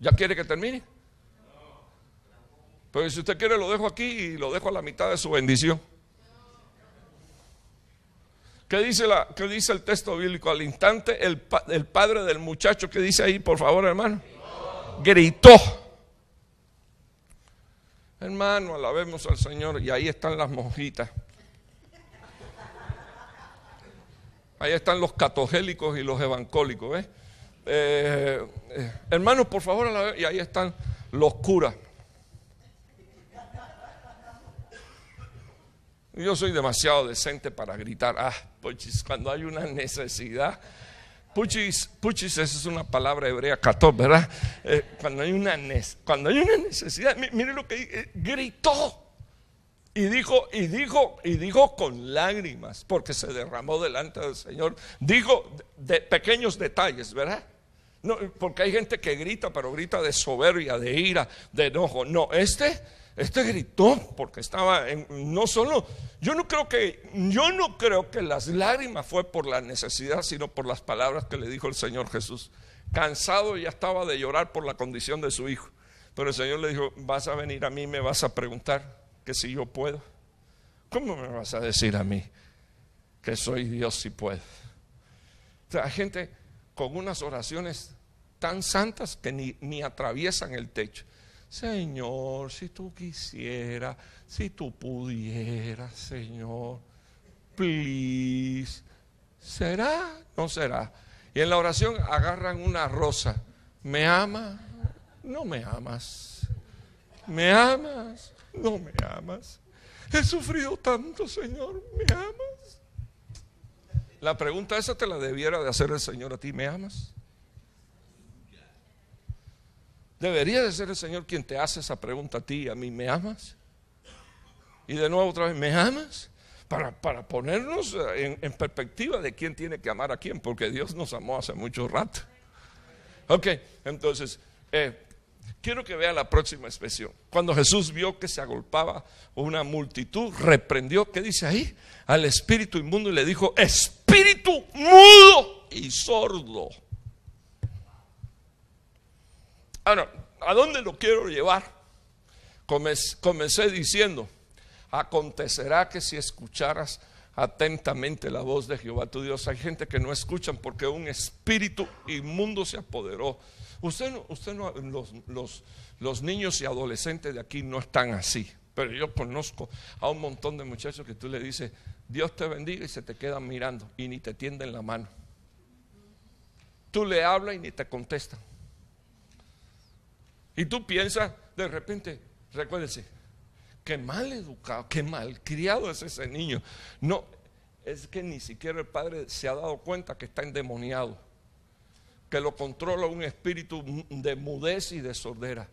¿Ya quiere que termine? Pero si usted quiere, lo dejo aquí y lo dejo a la mitad de su bendición. ¿Qué dice, la, qué dice el texto bíblico? Al instante, el, el padre del muchacho, ¿qué dice ahí, por favor, hermano? Gritó. Hermano, alabemos al Señor. Y ahí están las monjitas. Ahí están los catogélicos y los evancólicos, ¿ves? Eh, eh, hermanos, por favor, y ahí están los curas. Yo soy demasiado decente para gritar, ah, puchis, cuando hay una necesidad. Puchis, puchis esa es una palabra hebrea, cató, ¿verdad? Eh, cuando, hay una cuando hay una necesidad, mire lo que gritó. Y dijo, y dijo, y dijo con lágrimas, porque se derramó delante del Señor. Digo de pequeños detalles, ¿verdad? No, porque hay gente que grita, pero grita de soberbia, de ira, de enojo. No, este, este gritó porque estaba en, no solo, yo no creo que, yo no creo que las lágrimas fue por la necesidad, sino por las palabras que le dijo el Señor Jesús. Cansado ya estaba de llorar por la condición de su hijo. Pero el Señor le dijo, vas a venir a mí, me vas a preguntar que si yo puedo. ¿Cómo me vas a decir a mí que soy Dios si puedo? O sea, gente con unas oraciones tan santas que ni, atraviesan el techo. Señor, si tú quisieras, si tú pudieras, Señor, please. ¿Será? No será. Y en la oración agarran una rosa. ¿Me ama? No me amas. ¿Me amas? no me amas. He sufrido tanto, Señor, ¿me amas? La pregunta esa te la debiera de hacer el Señor a ti, ¿me amas? Debería de ser el Señor quien te hace esa pregunta a ti a mí, ¿me amas? Y de nuevo otra vez, ¿me amas? Para, ponernos eh, en, perspectiva de quién tiene que amar a quién, porque Dios nos amó hace mucho rato. Ok, entonces, eh, Quiero que vea la próxima expresión. Cuando Jesús vio que se agolpaba una multitud, reprendió, ¿qué dice ahí? Al espíritu inmundo y le dijo, espíritu mudo y sordo. Ahora, ¿a dónde lo quiero llevar? Comencé diciendo, acontecerá que si escucharas atentamente la voz de Jehová tu Dios, hay gente que no escuchan porque un espíritu inmundo se apoderó Usted, no, los, los niños y adolescentes de aquí no están así. Pero yo conozco a un montón de muchachos que tú le dices, Dios te bendiga y se te quedan mirando y ni te tienden la mano. Tú le hablas y ni te contestan. Y tú piensas, de repente, recuérdese, qué mal educado, qué mal criado es ese niño. No, es que ni siquiera el padre se ha dado cuenta que está endemoniado que lo controla un espíritu de mudez y de sordera.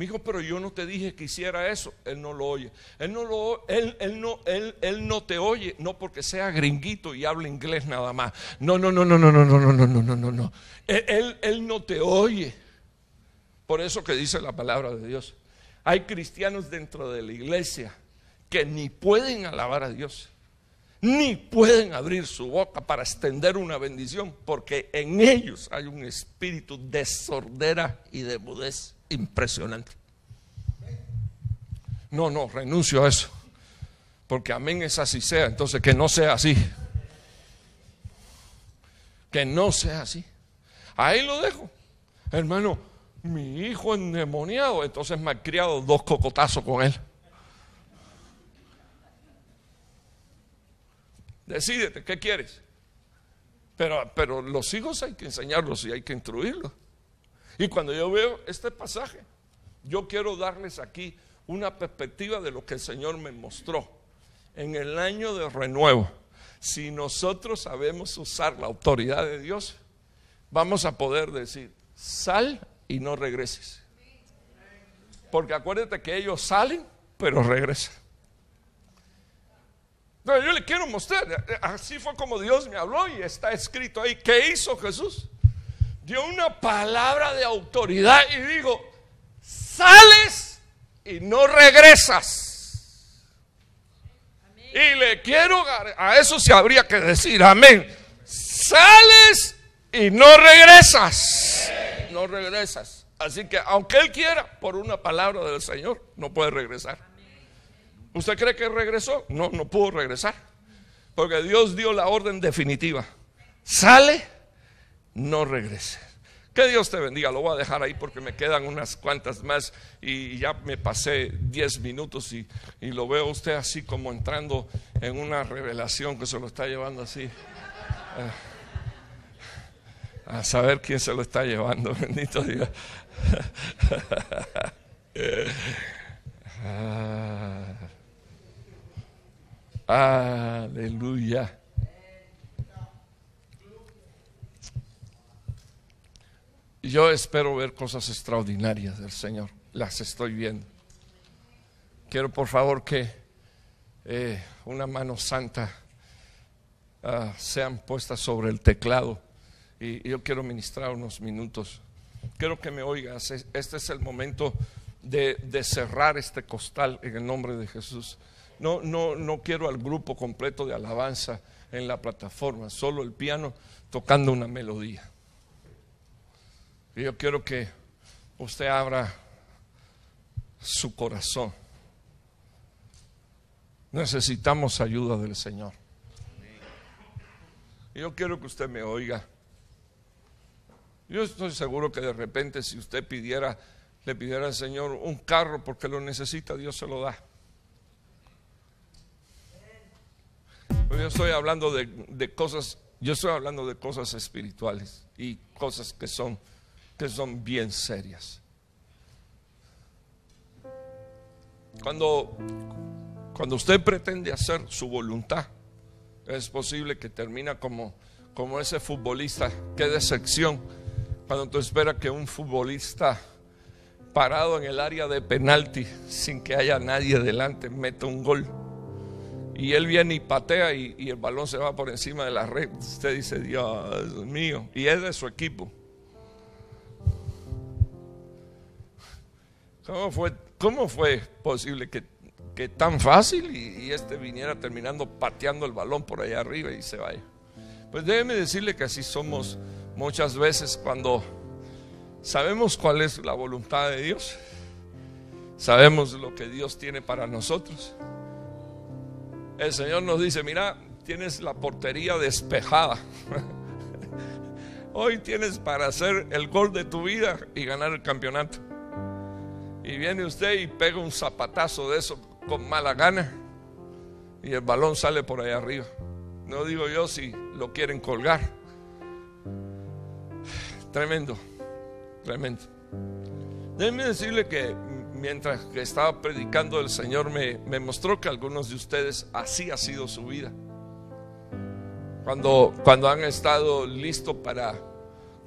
hijo. pero yo no te dije que hiciera eso. Él no lo oye. Él no lo él, él no, él, él no te oye, no porque sea gringuito y hable inglés nada más. No, no, no, no, no, no, no, no, no, no, no, no. Él, él no te oye. Por eso que dice la palabra de Dios. Hay cristianos dentro de la iglesia que ni pueden alabar a Dios ni pueden abrir su boca para extender una bendición, porque en ellos hay un espíritu de sordera y de mudez impresionante. No, no, renuncio a eso, porque amén es así sea, entonces que no sea así. Que no sea así. Ahí lo dejo. Hermano, mi hijo endemoniado, entonces me ha criado dos cocotazos con él. Decídete, ¿qué quieres? Pero, pero los hijos hay que enseñarlos y hay que instruirlos. Y cuando yo veo este pasaje, yo quiero darles aquí una perspectiva de lo que el Señor me mostró en el año de renuevo. Si nosotros sabemos usar la autoridad de Dios, vamos a poder decir, sal y no regreses. Porque acuérdate que ellos salen, pero regresan yo le quiero mostrar, así fue como Dios me habló y está escrito ahí, ¿qué hizo Jesús? Dio una palabra de autoridad y dijo: sales y no regresas. Y le quiero, a eso se habría que decir, amén. Sales y no regresas. No regresas. Así que aunque Él quiera, por una palabra del Señor, no puede regresar. ¿Usted cree que regresó? No, no pudo regresar. Porque Dios dio la orden definitiva. Sale, no regrese. Que Dios te bendiga. Lo voy a dejar ahí porque me quedan unas cuantas más y ya me pasé 10 minutos y, lo veo usted así como entrando en una revelación que se lo está llevando así. Ah, a, saber quién se lo está llevando. Bendito Dios. Ah. Aleluya. Yo espero ver cosas extraordinarias del Señor. Las estoy viendo. Quiero por favor que eh, una mano santa ah, sean puestas sobre el teclado. Y, yo quiero ministrar unos minutos. Quiero que me oigas. Este es el momento de, de cerrar este costal en el nombre de Jesús no, no, no quiero al grupo completo de alabanza en la plataforma, solo el piano tocando una melodía. Y yo quiero que usted abra su corazón. Necesitamos ayuda del Señor. Yo quiero que usted me oiga. Yo estoy seguro que de repente si usted pidiera, le pidiera al Señor un carro porque lo necesita, Dios se lo da. Pues yo estoy hablando de, cosas, yo estoy hablando de cosas espirituales y cosas que son, que son bien serias. Cuando, cuando usted pretende hacer su voluntad, es posible que termina como, como ese futbolista. Qué decepción cuando tú esperas que un futbolista parado en el área de penalti sin que haya nadie delante meta un gol y él viene y patea y, el balón se va por encima de la red. Usted dice, Dios mío, y es de su equipo. ¿Cómo fue, posible que, tan fácil y, este viniera terminando pateando el balón por allá arriba y se vaya? Pues déjeme decirle que así somos muchas veces cuando sabemos cuál es la voluntad de Dios, sabemos lo que Dios tiene para nosotros el Señor nos dice, mira, tienes la portería despejada. Hoy tienes para hacer el gol de tu vida y ganar el campeonato. Y viene usted y pega un zapatazo de eso con mala gana y el balón sale por allá arriba. No digo yo si lo quieren colgar. Tremendo, tremendo. Déjeme decirle que mientras que estaba predicando, el Señor me, mostró que algunos de ustedes así ha sido su vida. Cuando, cuando han estado listos para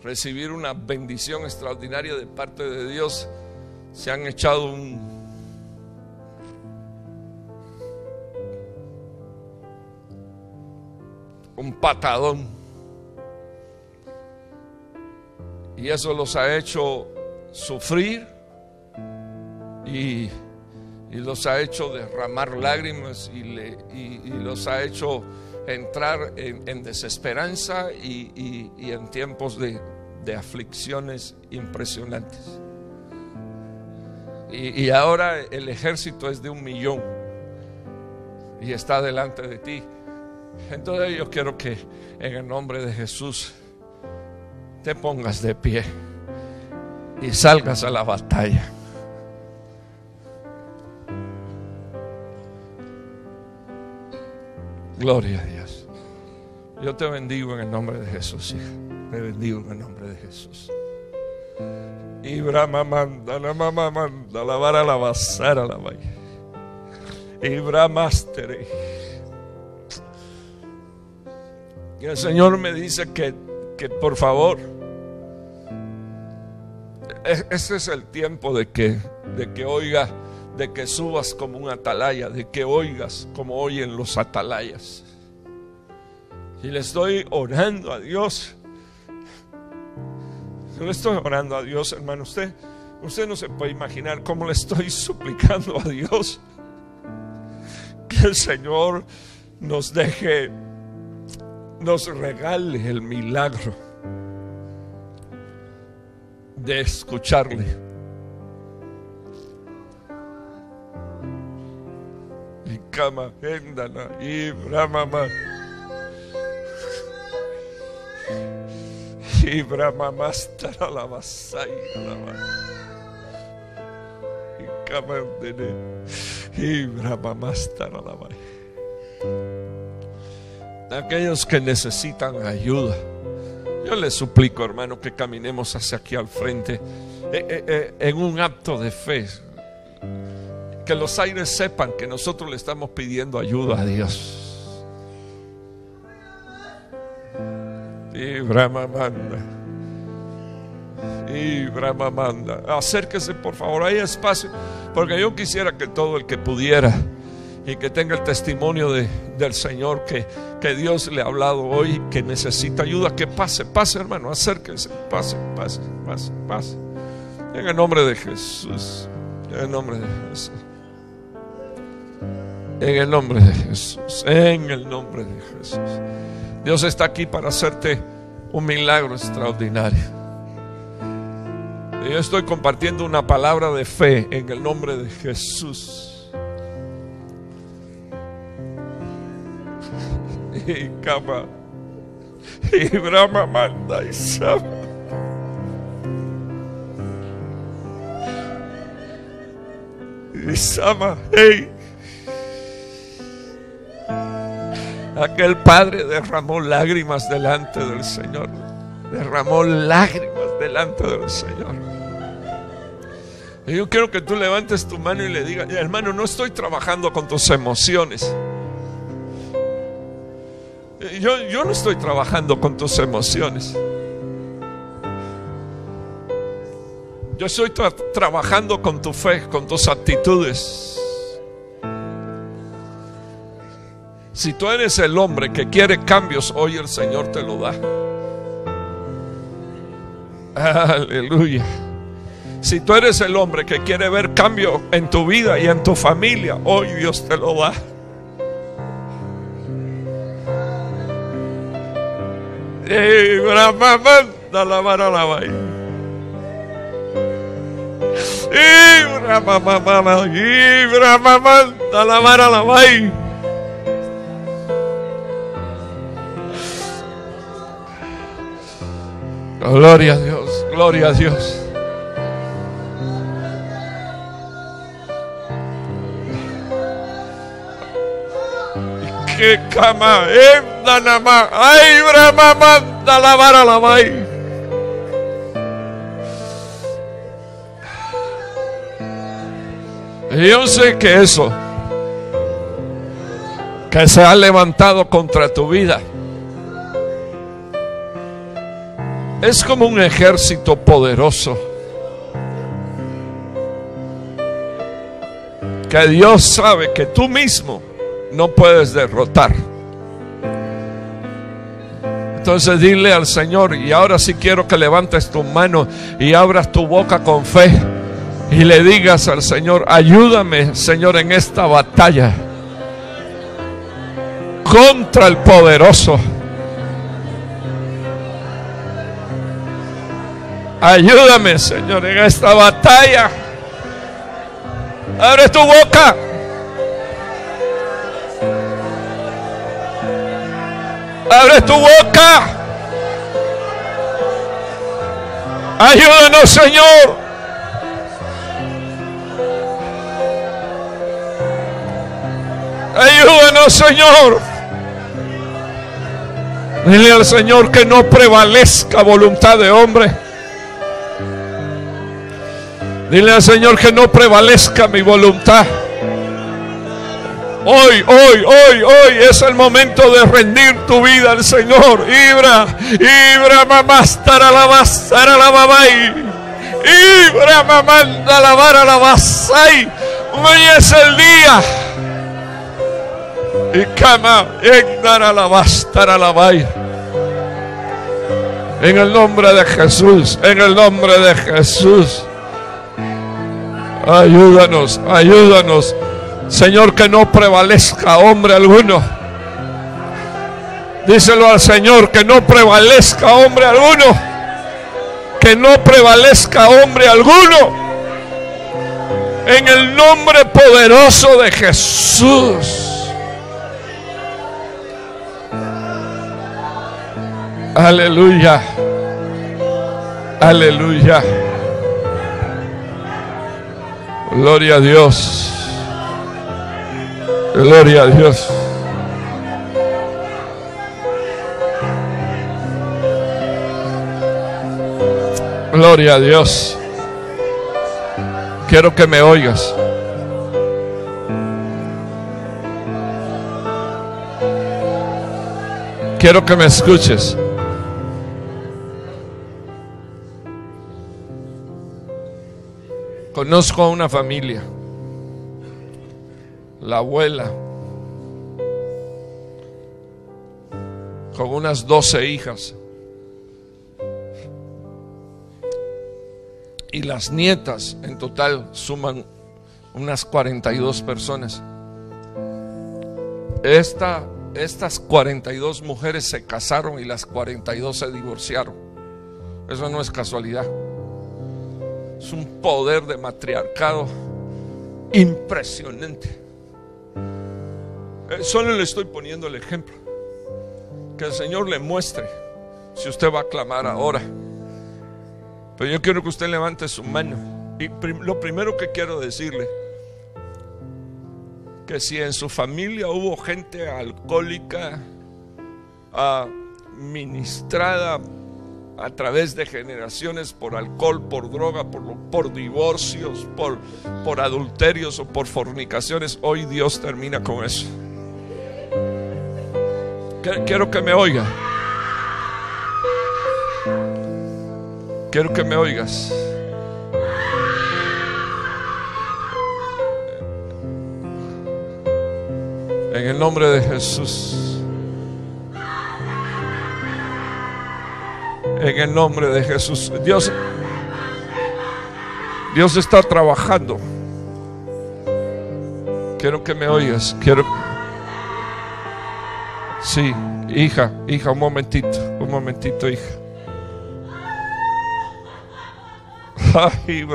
recibir una bendición extraordinaria de parte de Dios, se han echado un, un patadón. Y eso los ha hecho sufrir, y, los ha hecho derramar lágrimas y, los ha hecho entrar en, desesperanza y, en tiempos de aflicciones impresionantes. y ahora el ejército es de un millón y está delante de ti. Entonces yo quiero que en el nombre de Jesús te pongas de pie y salgas a la batalla. Gloria a Dios. Yo te bendigo en el nombre de Jesús, hija. Te bendigo en el nombre de Jesús. Y manda, la mamá manda, la vara la la vaya. Y el Señor me dice que, que por favor, e-, ese es el tiempo de que, de que oiga de que subas como un atalaya, de que oigas como oyen los atalayas. Y le estoy orando a Dios. le estoy orando a Dios, hermano. Usted, usted no se puede imaginar cómo le estoy suplicando a Dios que el Señor nos deje, nos regale el milagro de escucharle Kama, Hendana, Ibramama. Ibramamastara la basai y Ikamandene. estará la Aquellos que necesitan ayuda. Yo les suplico, hermano, que caminemos hacia aquí al frente eh, eh, eh, en un acto de fe que los aires sepan que nosotros le estamos pidiendo ayuda a Dios. Y Brahma manda. Y Brahma manda. Acérquese, por favor, hay espacio. Porque yo quisiera que todo el que pudiera y que tenga el testimonio del Señor que, que Dios le ha hablado hoy, que necesita ayuda, que pase, pase, hermano, acérquese, pase, pase, pase, pase. En el nombre de Jesús. En el nombre de Jesús. En el nombre de Jesús, en el nombre de Jesús. Dios está aquí para hacerte un milagro extraordinario. Yo estoy compartiendo una palabra de fe en el nombre de Jesús. Y cama, y Brahma manda y sama. Y sama, hey. Aquel padre derramó lágrimas delante del Señor. Derramó lágrimas delante del Señor. yo quiero que tú levantes tu mano y le digas, hermano, no estoy trabajando con tus emociones. Yo, yo no estoy trabajando con tus emociones. Yo estoy trabajando con tu fe, con tus actitudes. Si tú eres el hombre que quiere cambios, hoy el Señor te lo da. Aleluya. Si tú eres el hombre que quiere ver cambio en tu vida y en tu familia, hoy Dios te lo da. la Gloria a Dios, gloria a Dios. Que cama, danama, eh, ay, brama, manda la a la vai. Yo sé que eso que se ha levantado contra tu vida Es como un ejército poderoso. Que Dios sabe que tú mismo no puedes derrotar. Entonces dile al Señor, y ahora sí quiero que levantes tu mano y abras tu boca con fe y le digas al Señor, ayúdame Señor en esta batalla contra el poderoso Ayúdame, Señor, en esta batalla. Abre tu boca. Abre tu boca. Ayúdanos, Señor. Ayúdanos, Señor. Dile al Señor que no prevalezca voluntad de hombre Dile al Señor que no prevalezca mi voluntad. Hoy, hoy, hoy, hoy es el momento de rendir tu vida al Señor. Ibra, Ibra, mamá, la babai. Ibra, mamá, la alabasai. Hoy es el día. Y cama, la alabai. En el nombre de Jesús, en el nombre de Jesús. Ayúdanos, ayúdanos. Señor, que no prevalezca hombre alguno. Díselo al Señor, que no prevalezca hombre alguno. Que no prevalezca hombre alguno. En el nombre poderoso de Jesús. Aleluya. Aleluya. Gloria a Dios. Gloria a Dios. Gloria a Dios. Quiero que me oigas. Quiero que me escuches. Conozco a una familia, la abuela, con unas 12 hijas. Y las nietas en total suman unas 42 personas. estas 42 mujeres se casaron y las 42 se divorciaron. Eso no es casualidad. Es un poder de matriarcado impresionante. Eh, solo le estoy poniendo el ejemplo. Que el Señor le muestre si usted va a clamar ahora. Pero yo quiero que usted levante su mano. Y lo primero que quiero decirle, que si en su familia hubo gente alcohólica, ah, ministrada a través de generaciones por alcohol, por droga, por, divorcios, por, por adulterios o por fornicaciones. Hoy Dios termina con eso. Quiero que me oiga. Quiero que me oigas. En el nombre de Jesús. En el nombre de Jesús. Dios, Dios está trabajando. Quiero que me oigas. Quiero. Sí, hija, hija, un momentito, un momentito, hija. Ay,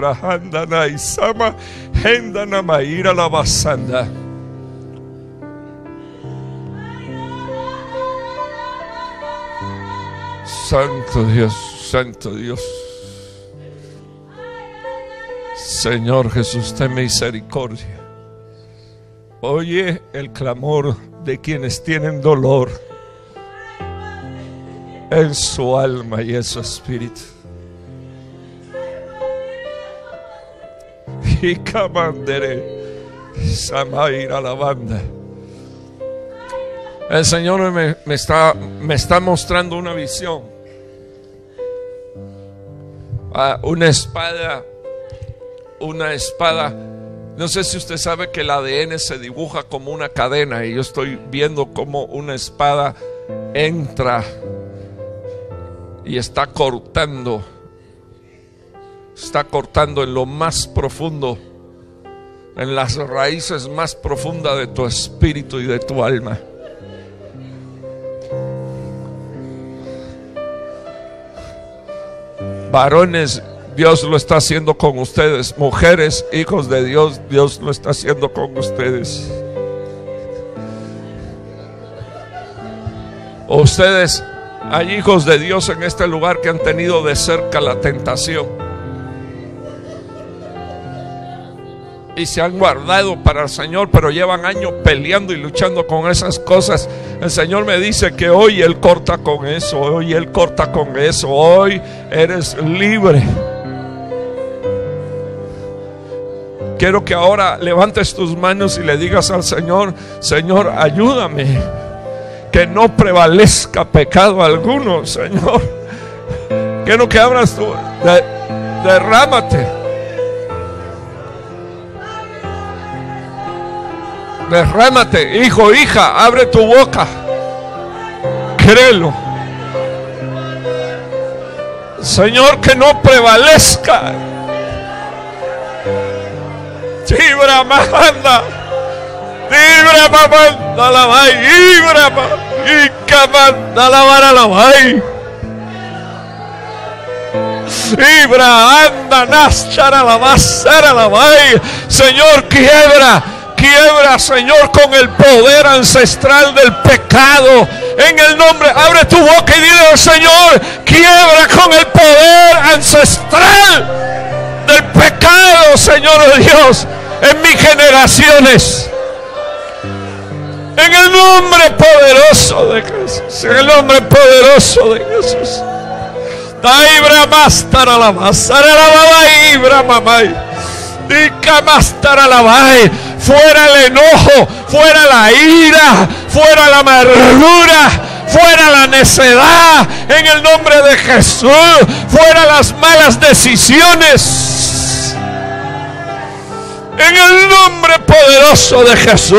Hendana, Maira, la basanda. Santo Dios, Santo Dios. Señor Jesús, ten misericordia. Oye el clamor de quienes tienen dolor en su alma y en su espíritu. Y camandere, Samaira la banda. El Señor me, está, me está mostrando una visión. Ah, una espada, una espada. No sé si usted sabe que el ADN se dibuja como una cadena y yo estoy viendo cómo una espada entra y está cortando, está cortando en lo más profundo, en las raíces más profundas de tu espíritu y de tu alma. Varones, Dios lo está haciendo con ustedes. Mujeres, hijos de Dios, Dios lo está haciendo con ustedes. Ustedes, hay hijos de Dios en este lugar que han tenido de cerca la tentación y se han guardado para el Señor, pero llevan años peleando y luchando con esas cosas. El Señor me dice que hoy Él corta con eso, hoy Él corta con eso, hoy eres libre. Quiero que ahora levantes tus manos y le digas al Señor, Señor, ayúdame, que no prevalezca pecado alguno, Señor. Quiero que abras tu... derrámate. Derrámate, hijo, hija, abre tu boca. Créelo. Señor, que no prevalezca. Libra manda. Libra manda la vai. Libra Ica manda la vara la vai. Libra anda, la Señor, quiebra quiebra, Señor, con el poder ancestral del pecado. En el nombre, abre tu boca y dile Señor, quiebra con el poder ancestral del pecado, Señor de Dios, en mis generaciones. En el nombre poderoso de Jesús. En el nombre poderoso de Jesús. Daibra la taralabas. la ibra Fuera el enojo, fuera la ira, fuera la amargura fuera la necedad en el nombre de Jesús, fuera las malas decisiones. En el nombre poderoso de Jesús,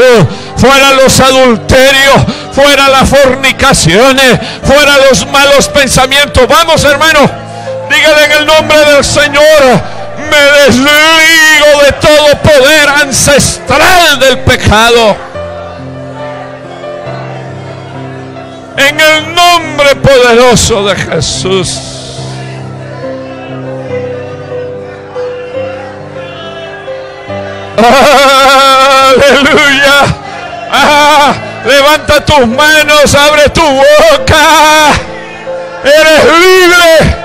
fuera los adulterios, fuera las fornicaciones, fuera los malos pensamientos. Vamos hermano, dígale en el nombre del Señor, me desligo de todo poder ancestral del pecado. En el nombre poderoso de Jesús. Aleluya. Ah, levanta tus manos, abre tu boca. Eres libre.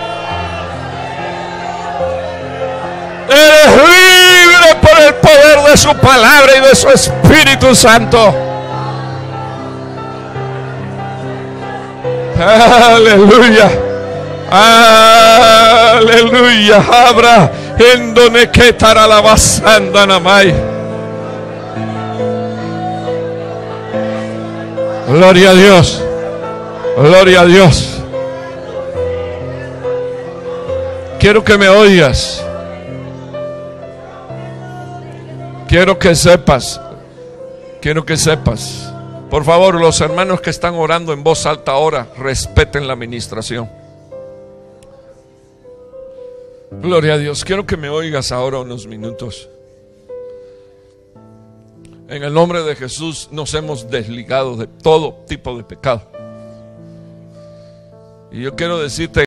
Eres libre por el poder de su palabra y de su Espíritu Santo. Aleluya. Aleluya. Abra en donde quitará la basanda namai. Gloria a Dios. Gloria a Dios. Quiero que me oigas. Quiero que sepas, quiero que sepas. Por favor, los hermanos que están orando en voz alta ahora, respeten la administración. Gloria a Dios. Quiero que me oigas ahora unos minutos. En el nombre de Jesús nos hemos desligado de todo tipo de pecado. Y yo quiero decirte...